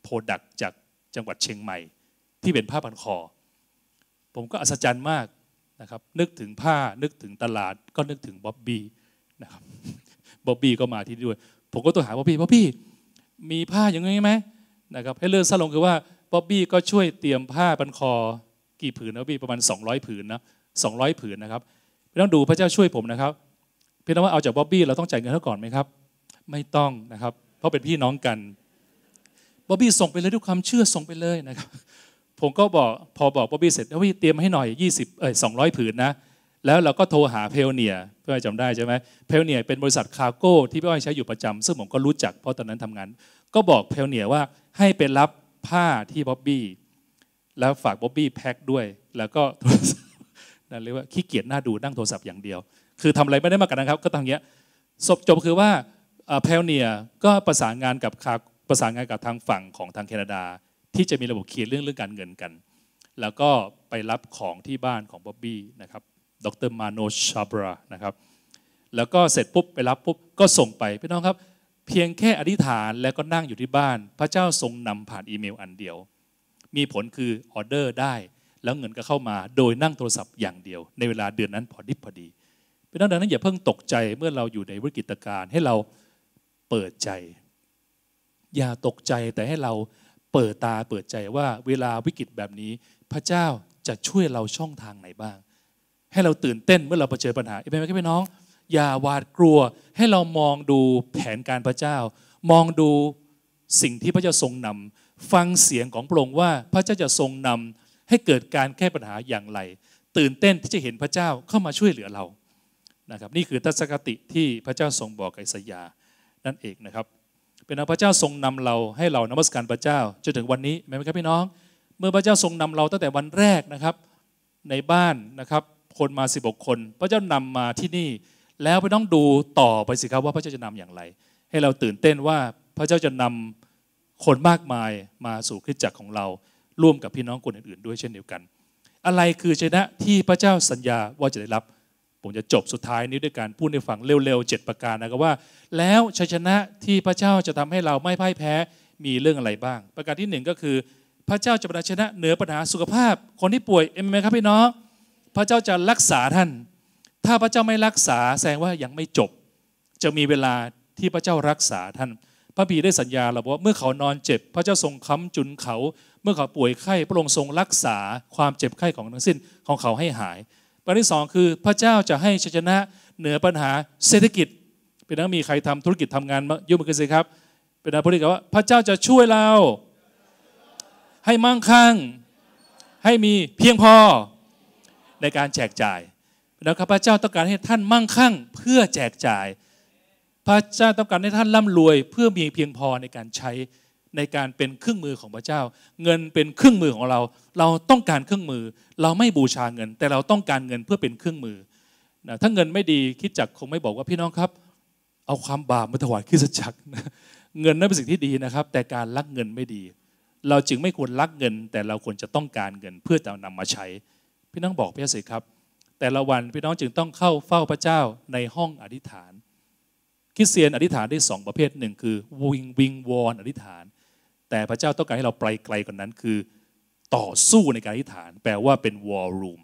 โ o d ดักจากจังหวัดเชียงใหม่ ที่เป็นผ้าพันคอ ผมก็อัศจรรย์มากนะครับนึกถึงผ้านึกถึงตลาดก็นึกถึงบ๊อบบี้นะครับบ๊อบบี้ก็มาที่ด้วย ผมก็ต้องหาบ๊อบบี้บ๊อบบี้มีผ้าอย่างนี้ไหมนะครับให้เลื่อนสลงคือว่าบ๊อบบี้ก็ช่วยเตรียมผ้าพันคอ กี่ผืนนะพี่ประมาณ200ผืนนะ200ผืนนะครับไม่ต้องดูพระเจ้าช่วยผมนะครับพี่น้องว่าเอาจากบ๊อบบี้เราต้องจ่ายเงินเท่าก่อนไหมครับ ไม่ต้องนะครับ เพราะเป็นพี่น้องกันบ๊อบบี้ส่งไปเลยด้วยความเชื่อส่งไปเลยนะครับผมก็บอกพอบอกบ๊อบบี้เสร็จแล้วพี่เตรียมให้หน่อย 20เอ้ย200ผืนนะแล้วเราก็โทรหาเพลเนียเพื่อจำจำได้ใช่ไหมเพลเนียเป็นบริษัทคาร์โก้ ที่พี่อ้อยใช้อยู่ประจำ ซึ่งผมก็รู้จัก เพราะตอนนั้นทำงาน ก็บอกเพลเนียว่าให้ไปรับผ้าที่บ๊อบบี้แล้วฝากบ๊อบบี้แพ็คด้วยแล้วก็นั่นเรียกว่าขี้เกียจหน้าดูนั่งโทรศัพท์อย่างเดียว คือทำอะไรไม่ได้มากกันนะครับก็ทำางเงี้ยจบคือว่าเพลเนียก็ประสานงานกับคาประสานงานกับทางฝั่งของทางแคนาดาที่จะมีระบบเคลียร์เรื่องเรื่องการเงินกัน แล้วก็ไปรับของที่บ้านของบ๊อบบี้นะครับดรมาโนชาบรานะครับแล้วก็เสร็จปุ๊บไปรับปุ๊บก็ส่งไปพี่น้องครับเพียงแค่อธิษฐานแล้วก็นั่งอยู่ที่บ้านพระเจ้าทรงนำผ่านอีเมลอันเดียว มีผลคือออเดอร์ได้ แล้วเงินก็เข้ามาโดยนั่งโทรศัพท์อย่างเดียว ในเวลาเดือนนั้นพอดิบพอดีพี่น้องดังนั้นอย่าเพิ่งตกใจเมื่อเราอยู่ในวิกฤตการณ์ให้เราเปิดใจอย่าตกใจแต่ให้เราเปิดตาเปิดใจว่าเวลาวิกฤตแบบนี้ พระเจ้าจะช่วยเราช่องทางไหนบ้าง ให้เราตื่นเต้นเมื่อเราเผชิญปัญหาเอเมนไหมครับพี่น้อง อย่าหวาดกลัวให้เรามองดูแผนการพระเจ้า มองดูสิ่งที่พระเจ้าทรงนำฟังเสียงของพระองค์ว่าพระเจ้าจะทรงนำให้เกิดการแก้ปัญหาอย่างไร ตื่นเต้นที่จะเห็นพระเจ้าเข้ามาช่วยเหลือเรานะครับ นี่คือทัศนคติที่พระเจ้าทรงบอกกับอสยานั่นเองนะครับเป็นพระเจ้าทรงนำเราให้เรานมัสการพระเจ้าจนถึงวันนี้ไหมครับพี่น้อง เมื่อพระเจ้าทรงนำเราตั้งแต่วันแรกนะครับในบ้านนะครับ คนมาสิบกคน พระเจ้านำมาที่นี่ แล้วไปต้องดูต่อไปสิครับว่าพระเจ้าจะนำอย่างไร ให้เราตื่นเต้นว่าพระเจ้าจะนำคนมากมายมาสู่คริสตจักรของเรา ร่วมกับพี่น้องคนอื่นๆด้วยเช่นเดียวกัน อะไรคือชนะที่พระเจ้าสัญญาว่าจะได้รับมจะจบสุดท้ายนี้ด้วยการพูดในฝัังเร็วๆ7ประการนะครับว่า แล้วชัยชนะที่พระเจ้าจะทำให้เราไม่พ่ายแพ้มีเรื่องอะไรบ้าง ประการที่1ก็คือ พระเจ้าจะประชนะเหนือปัญหาสุขภาพ คนที่ป่วยเอ็มไหมครับพี่น้อง พระเจ้าจะรักษาท่าน ถ้าพระเจ้าไม่รักษาแสดงว่ายังไม่จบ จะมีเวลาที่พระเจ้ารักษาท่าน พระบีได้สัญญาเราบอกว่าเมื่อเขานอนเจ็บพระเจ้าทรงค้ำจุนเขา เมื่อเขาป่วยไข้พระองค์ทรงรักษาความเจ็บไข้ของทั้งสิ้นของเขาให้หายประการที่งคือพระเจ้าจะให้ชัยชนะเหนือปัญหาเศรษฐกิจ เป็นนักมีใครทำธุรกิจทำงานยุ่งมากันสิครับ เป็นนักพูดกันว่าพระเจ้าจะช่วยเราให้มั่งคั่ง ให้มีเพียงพอในการแจกจ่ายนะครับพระเจ้าต้องการให้ท่านมั่งคั่งเพื่อแจกจ่าย พระเจ้าต้องการให้ท่านร่ำรวย เพื่อมีเพียงพอในการใช้ในการเป็นเครื่องมือของพระเจ้า เงินเป็นเครื่องมือของเรา เราต้องการเครื่องมือ เราไม่บูชาเงิน แต่เราต้องการเงินเพื่อเป็นเครื่องมือนะถ้าเงินไม่ดีคิดจักคงไม่บอกว่าพี่น้องครับ เอาความบาปมาถวายคริสตจักร เงินนั่นเป็นสิ่งที่ดีนะครับ แต่การลักเงินไม่ดี เราจึงไม่ควรลักเงินแต่เราควรจะต้องการเงินเพื่อจะนำมาใช้ พี่น้องบอกพี่เสกครับ แต่ละวันพี่น้องจึงต้องเข้าเฝ้าพระเจ้าในห้องอธิษฐาน คริสเตียนอธิษฐานได้สองประเภทหนึ่งคือ วิงวิงวอนอธิษฐานแต่พระเจ้าต้องการให้เราไปไกลกว่านั้นคือ ต่อสู้ในการอธิษฐาน แปลว่าเป็นวอลลุ่ม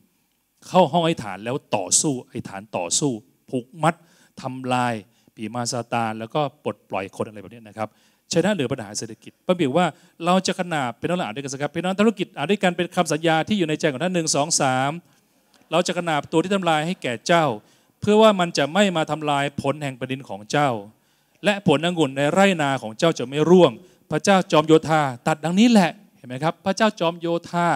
เข้าห้องอธิษฐานแล้วต่อสู้อธิษฐานต่อสู้ผูกมัด ทำลาย ปีมาซาตาน แล้วก็ปลดปล่อยคนอะไรแบบนี้นะครับชนะเหลือปัญหาเศรษฐกิจพระบิดว่าเราจะขนาบเป็นนักอ่านด้วยกันสักครับเป็นนักธุรกิจอ่านด้วยกันเป็นคำสัญญาที่อยู่ในใจของท่านหนึ่งสองสามเราจะขนาบตัวที่ทำลายให้แก่เจ้า เพื่อว่ามันจะไม่มาทำลายผลแห่งประดินของเจ้า และผลองุ่นในไร่นาของเจ้าจะไม่ร่วงพระเจ้าจอมโยธาตัดดังนี้แหละเห็นไหมครับ พระเจ้าจอมโยธา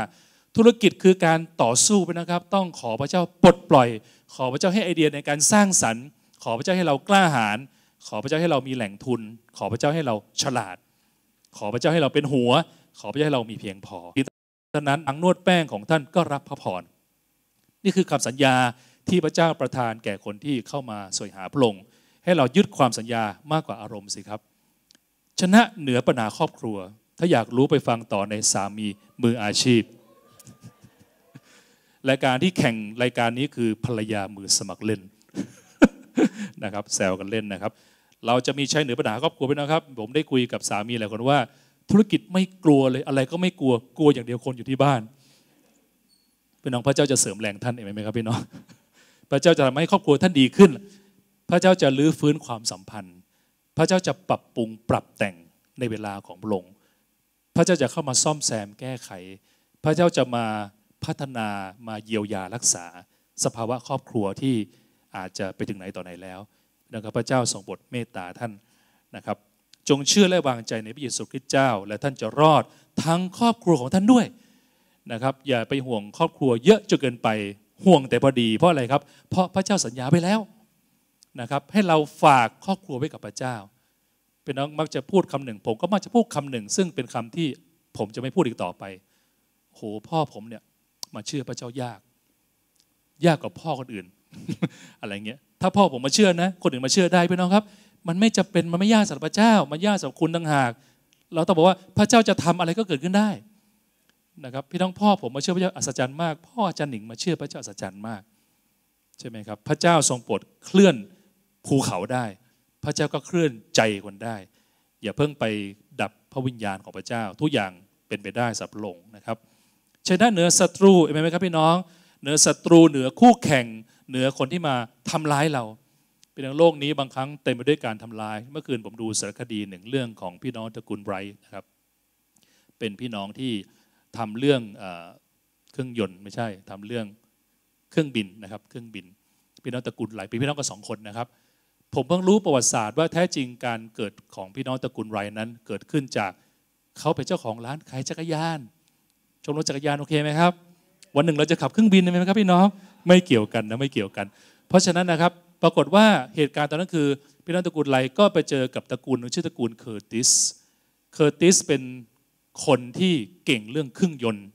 ธุรกิจคือการต่อสู้ไปนะครับ ต้องขอพระเจ้าปลดปล่อย ขอพระเจ้าให้ไอเดียในการสร้างสรรค์ ขอพระเจ้าให้เรากล้าหาญขอพระเจ้าให้เรามีแหล่งทุน ขอพระเจ้าให้เราฉลาด ขอพระเจ้าให้เราเป็นหัว ขอพระเจ้าให้เรามีเพียงพอดังนั้นอังนวดแป้งของท่านก็รับพระพร นี่คือคำสัญญาที่พระเจ้าประทานแก่คนที่เข้ามาสวยหาพระองค์ให้เรายึดความสัญญามากกว่าอารมณ์สิครับชนะเหนือปัญหาครอบครัว ถ้าอยากรู้ไปฟังต่อในสามีมืออาชีพรายการที่แข่งรายการนี้คือภรรยามือสมัครเล่นนะครับ แซวกันเล่นนะครับ เราจะมีใช้เหนือปัญหาครอบครัวไปนะครับ ผมได้คุยกับสามีหลายคนว่าธุรกิจไม่กลัวเลยอะไรก็ไม่กลัว กลัวอย่างเดียวคนอยู่ที่บ้านพี่น้องพระเจ้าจะเสริมแรงท่านเองไหมครับพี่น้องพระเจ้าจะทำให้ครอบครัวท่านดีขึ้น พระเจ้าจะลื้อฟื้นความสัมพันธ์พระเจ้าจะปรับปรุงปรับแต่งในเวลาของพระองค์พระเจ้าจะเข้ามาซ่อมแซมแก้ไข พระเจ้าจะมาพัฒนามาเยียวยารักษา สภาวะครอบครัวที่อาจจะไปถึงไหนต่อไหนแล้วนะครับพระเจ้าทรงบทเมตตาท่านนะครับจงเชื่อและวางใจในพระเยซูคริสต์เจ้าและท่านจะรอดทั้งครอบครัวของท่านด้วยนะครับอย่าไปห่วงครอบครัวเยอะจนเกินไปห่วงแต่พอดีเพราะอะไรครับเพราะพระเจ้าสัญญาไปแล้วนะครับให้เราฝากครอบครัวไว้กับพระเจ้าเป็นน้องมักจะพูดคำหนึ่ง ผมก็มักจะพูดคำหนึ่ง ซึ่งเป็นคำที่ผมจะไม่พูดอีกต่อไปโหพ่อผมเนี่ยมาเชื่อพระเจ้ายาก ยากกว่าพ่อคนอื่นอะไรเงี้ย ถ้าพ่อผมมาเชื่อนะ คนอื่นมาเชื่อได้พี่น้องครับมันไม่จะเป็นมันไม่ยากสำหรับพระเจ้ามันยากสำหรับคุณต่างหาก เราต้องบอกว่าพระเจ้าจะทำอะไรก็เกิดขึ้นได้นะครับพี่น้องพ่อผมมาเชื่อพระเจ้าอัศจรรย์มากพ่ออาจารย์หนิงมาเชื่อพระเจ้าอัศจรรย์มากใช่ไหมครับ พระเจ้าทรงโปรดเคลื่อนภูเขาได้พระเจ้าก็เคลื่อนใจคนได้อย่าเพิ่งไปดับพระวิญญาณของพระเจ้าทุกอย่างเป็นไปได้สับลงนะครับชนะเหนือศัตรูเห็นไหมครับ พี่น้องเหนือศัตรูเหนือคู่แข่งเหนือคนที่มาทำร้ายเราเป็นทางโลกนี้บางครั้งเต็มไปด้วยการทำลาย เมื่อคืนผมดูสารคดีหนึ่งเรื่องของพี่น้องตระกูลไบรท์นะครับ เป็นพี่น้องที่ทำเรื่องเครื่องยนต์ไม่ใช่ทำเรื่องเครื่องบินนะครับ เครื่องบิน พี่น้องตระกูลไหลเป็นพี่น้องกันสองคนนะครับผมเพิ่งรู้ประวัติศาสตร์ว่าแท้จริงการเกิดของพี่น้องตระกูลไรนั้นเกิดขึ้นจากเขาเป็นเจ้าของร้านขายจักรยาน ชมรถจักรยานโอเคไหมครับ วันหนึ่งเราจะขับเครื่องบินได้ไหมครับพี่น้อง ไม่เกี่ยวกันนะไม่เกี่ยวกัน เพราะฉะนั้นนะครับปรากฏว่าเหตุการณ์ตอนนั้นคือพี่น้องตระกูลไรก็ไปเจอกับตระกูลชื่อตระกูลเคอร์ติส เคอร์ติสเป็นคนที่เก่งเรื่องเครื่องยนต์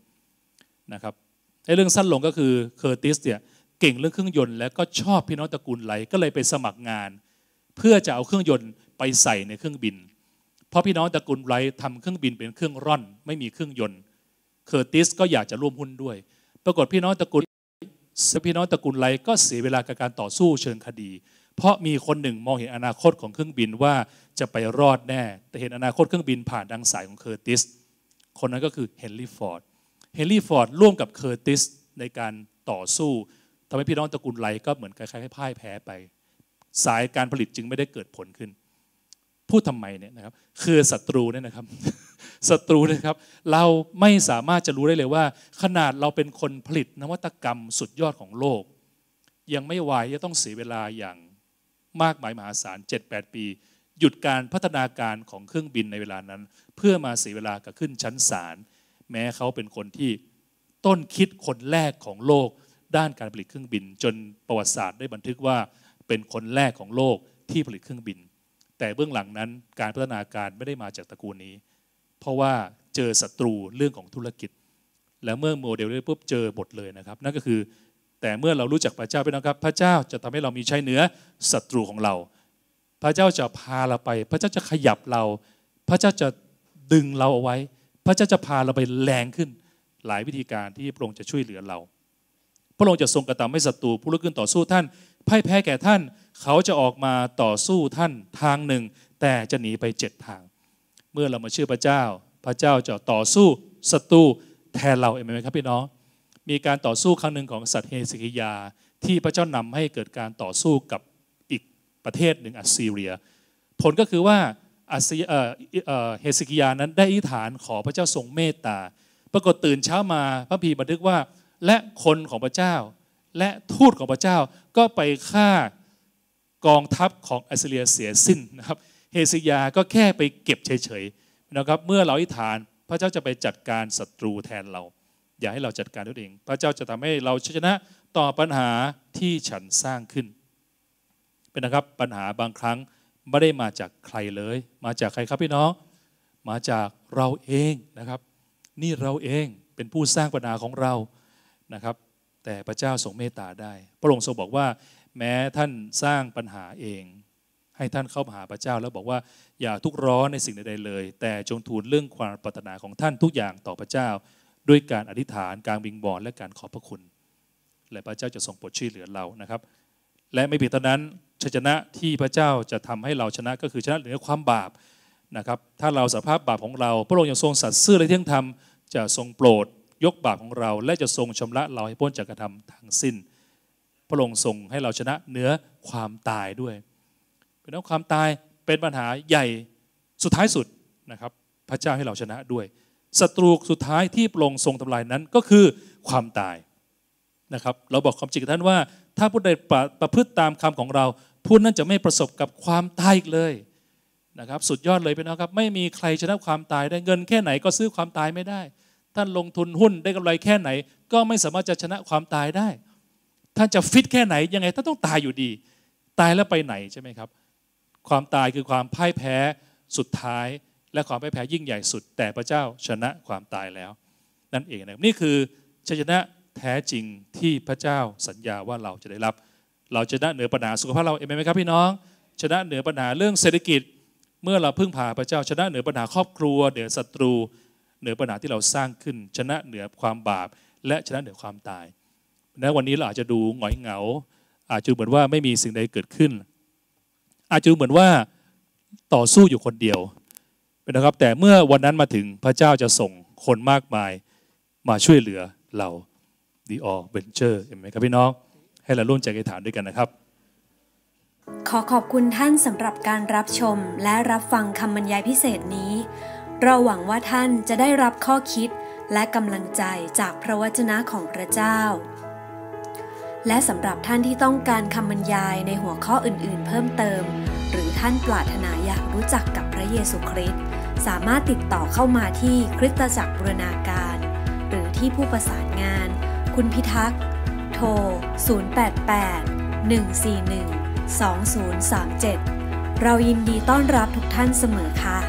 นะครับไอ้เรื่องสั้นลงก็คือเคอร์ติสเนี่ยเก่งเรื่องเครื่องยนต์แล้วก็ชอบพี่น้องตระกูลไหลก็เลยไปสมัครงาน เพื่อจะเอาเครื่องยนต์ไปใส่ในเครื่องบิน เพราะพี่น้องตระกูลไหลทำเครื่องบินเป็นเครื่องร่อน ไม่มีเครื่องยนต์เคอร์ติสก็อยากจะร่วมหุ้นด้วย ปรากฏพี่น้องตระกูลพี่น้องตระกูลไรก็เสียเวลากับการต่อสู้เชิงคดี เพราะมีคนหนึ่งมองเห็นอนาคตของเครื่องบินว่าจะไปรอดแน่แต่เห็นอนาคตเครื่องบินผ่านดังสายของเคอร์ติส คนนั้นก็คือเฮนรี่ฟอร์ดเฮนรี่ฟอร์ดร่วมกับเคอร์ติสในการต่อสู้ทำให้พี่น้องตระกูลไรก็เหมือนคล้ายๆ้พ่ายแพ้ไป สายการผลิตจึงไม่ได้เกิดผลขึ้น พูดทำไมเนี่ยนะครับ คือศัตรูเนี่ยนะครับศัตรูนะครับ เราไม่สามารถจะรู้ได้เลยว่า ขนาดเราเป็นคนผลิตนวัตกรรมสุดยอดของโลก ยังไม่ไหวจะต้องเสียเวลาอย่างมากมายมหาศาล 7-8 ปี หยุดการพัฒนาการของเครื่องบินในเวลานั้น เพื่อมาเสียเวลากับขึ้นชั้นศาลแม้เขาเป็นคนที่ต้นคิดคนแรกของโลกด้านการผลิตเครื่องบินจนประวัติศาสตร์ได้บันทึกว่าเป็นคนแรกของโลกที่ผลิตเครื่องบิน แต่เบื้องหลังนั้น การพัฒนาการไม่ได้มาจากตระกูลนี้ เพราะว่าเจอศัตรูเรื่องของธุรกิจ และเมื่อโมเดลได้ปุ๊บเจอบทเลยนะครับ นั่นก็คือแต่เมื่อเรารู้จักพระเจ้าไปนะครับ พระเจ้าจะทำให้เรามีชัยเหนือศัตรูของเรา พระเจ้าจะพาเราไป พระเจ้าจะขยับเรา พระเจ้าจะดึงเราเอาไว้ พระเจ้าจะพาเราไปแรงขึ้น หลายวิธีการที่พระองค์จะช่วยเหลือเราพระองค์จะทรงกระทำให้ศัตรูผู้ลุกขึ้นต่อสู้ท่านพ่ายแพ้แก่ท่าน เขาจะออกมาต่อสู้ท่านทางหนึ่ง แต่จะหนีไปเจ็ดทาง เมื่อเรามาเชื่อพระเจ้า พระเจ้าจะต่อสู้ศัตรูแทนเราเองไหมครับพี่น้อง มีการต่อสู้ครั้งหนึ่งของสัตว์เฮสกิยาที่พระเจ้านำให้เกิดการต่อสู้กับอีกประเทศหนึ่งอัสซีเรีย ผลก็คือว่าอัสเฮสกิยานั้นได้อิฐานขอพระเจ้าทรงเมตตา ปรากฏตื่นเช้ามาพระพีบันทึกว่าและคนของพระเจ้าและทูตของพระเจ้าก็ไปฆ่ากองทัพของอัสเซียเสียสิ้นนะครับเฮสยาก็แค่ไปเก็บเฉยๆนะครับ เมื่อเราอธิษฐานพระเจ้าจะไปจัดการศัตรูแทนเรา อย่าให้เราจัดการตัวเอง พระเจ้าจะทำให้เราชนะต่อปัญหาที่ฉันสร้างขึ้น เป็นนะครับปัญหาบางครั้งไม่ได้มาจากใครเลย มาจากใครครับพี่น้องมาจากเราเองนะครับ นี่เราเองเป็นผู้สร้างปัญหาของเรานะครับแต่พระเจ้าทรงเมตตาได้ พระองค์ทรงบอกว่าแม้ท่านสร้างปัญหาเอง ให้ท่านเข้าหาพระเจ้าแล้วบอกว่าอย่าทุกร้อนในสิ่งใดๆเลยแต่จงทูลเรื่องความปรารถนาของท่านทุกอย่างต่อพระเจ้า ด้วยการอธิษฐานการบิงบอลและการขอบพระคุณ และพระเจ้าจะทรงโปรดช่วยเหลือเรานะครับและไม่เพียงเท่านั้นชัยชนะที่พระเจ้าจะทำให้เราชนะก็คือชนะเหนือความบาปนะครับถ้าเราสภาพบาปของเราพระองค์ยังทรงสัตย์ซื่อและเที่ยงธรรมจะทรงโปรดยกบาปของเราและจะทรงชำระเราให้พ้นจากกระทำทั้งสิ้น พระองค์ทรงให้เราชนะเหนือความตายด้วยเป็นว่าความตายเป็นปัญหาใหญ่สุดท้ายสุดนะครับ พระเจ้าให้เราชนะด้วย ศัตรูสุดท้ายที่พระองค์ทรงทำลายนั้นก็คือความตายนะครับ เราบอกความจริงกับท่านว่า ถ้าผู้ใดประพฤติตามคำของเราผู้นั้นจะไม่ประสบกับความตายอีกเลยนะครับสุดยอดเลยไป่น้อครับไม่มีใครชนะความตายได้เงินแค่ไหนก็ซื้อความตายไม่ได้ท่านลงทุนหุ้นได้กำไรแค่ไหนก็ไม่สามารถจะชนะความตายได้ ท่านจะฟิตแค่ไหนยังไงท่านต้องตายอยู่ดี ตายแล้วไปไหนใช่ไหมครับ ความตายคือความพ่ายแพ้สุดท้าย และความพ่ายแพ้ยิ่งใหญ่สุดแต่พระเจ้าชนะความตายแล้ว นั่นเองนะนี่คือชัยชนะแท้จริงที่พระเจ้าสัญญาว่าเราจะได้รับ เราจะชนะเหนือปัญหาสุขภาพเราเองไหมครับ พี่น้อง ชนะเหนือปัญหาเรื่องเศรษฐกิจ เมื่อเราพึ่งพาพระเจ้า ชนะเหนือปัญหาครอบครัว เหนือศัตรูเหนือปัญหาที่เราสร้างขึ้นชนะเหนือความบาป และชนะเหนือความตายนะวันนี้เราอาจจะดูหงอยเหงา อาจจะเหมือนว่าไม่มีสิ่งใดเกิดขึ้น อาจจะเหมือนว่าต่อสู้อยู่คนเดียว นะครับ แต่เมื่อวันนั้นมาถึงพระเจ้าจะส่งคนมากมาย มาช่วยเหลือเรา The All Venture เห็นไหมครับพี่น้องให้เราร่วมใจกันฐานด้วยกันนะครับ ขอขอบคุณท่านสำหรับการรับชมและรับฟังคำบรรยายพิเศษนี้เราหวังว่าท่านจะได้รับข้อคิดและกำลังใจจากพระวจนะของพระเจ้า และสำหรับท่านที่ต้องการคำบรรยายในหัวข้ออื่นๆ เพิ่มเติม หรือท่านปรารถนาอยากรู้จักกับพระเยซูคริสต์สามารถติดต่อเข้ามาที่คริสตจักรบูรณาการ หรือที่ผู้ประสานงาน คุณพิทักษ์โทร 088 141 2037 เรายินดีต้อนรับทุกท่านเสมอค่ะ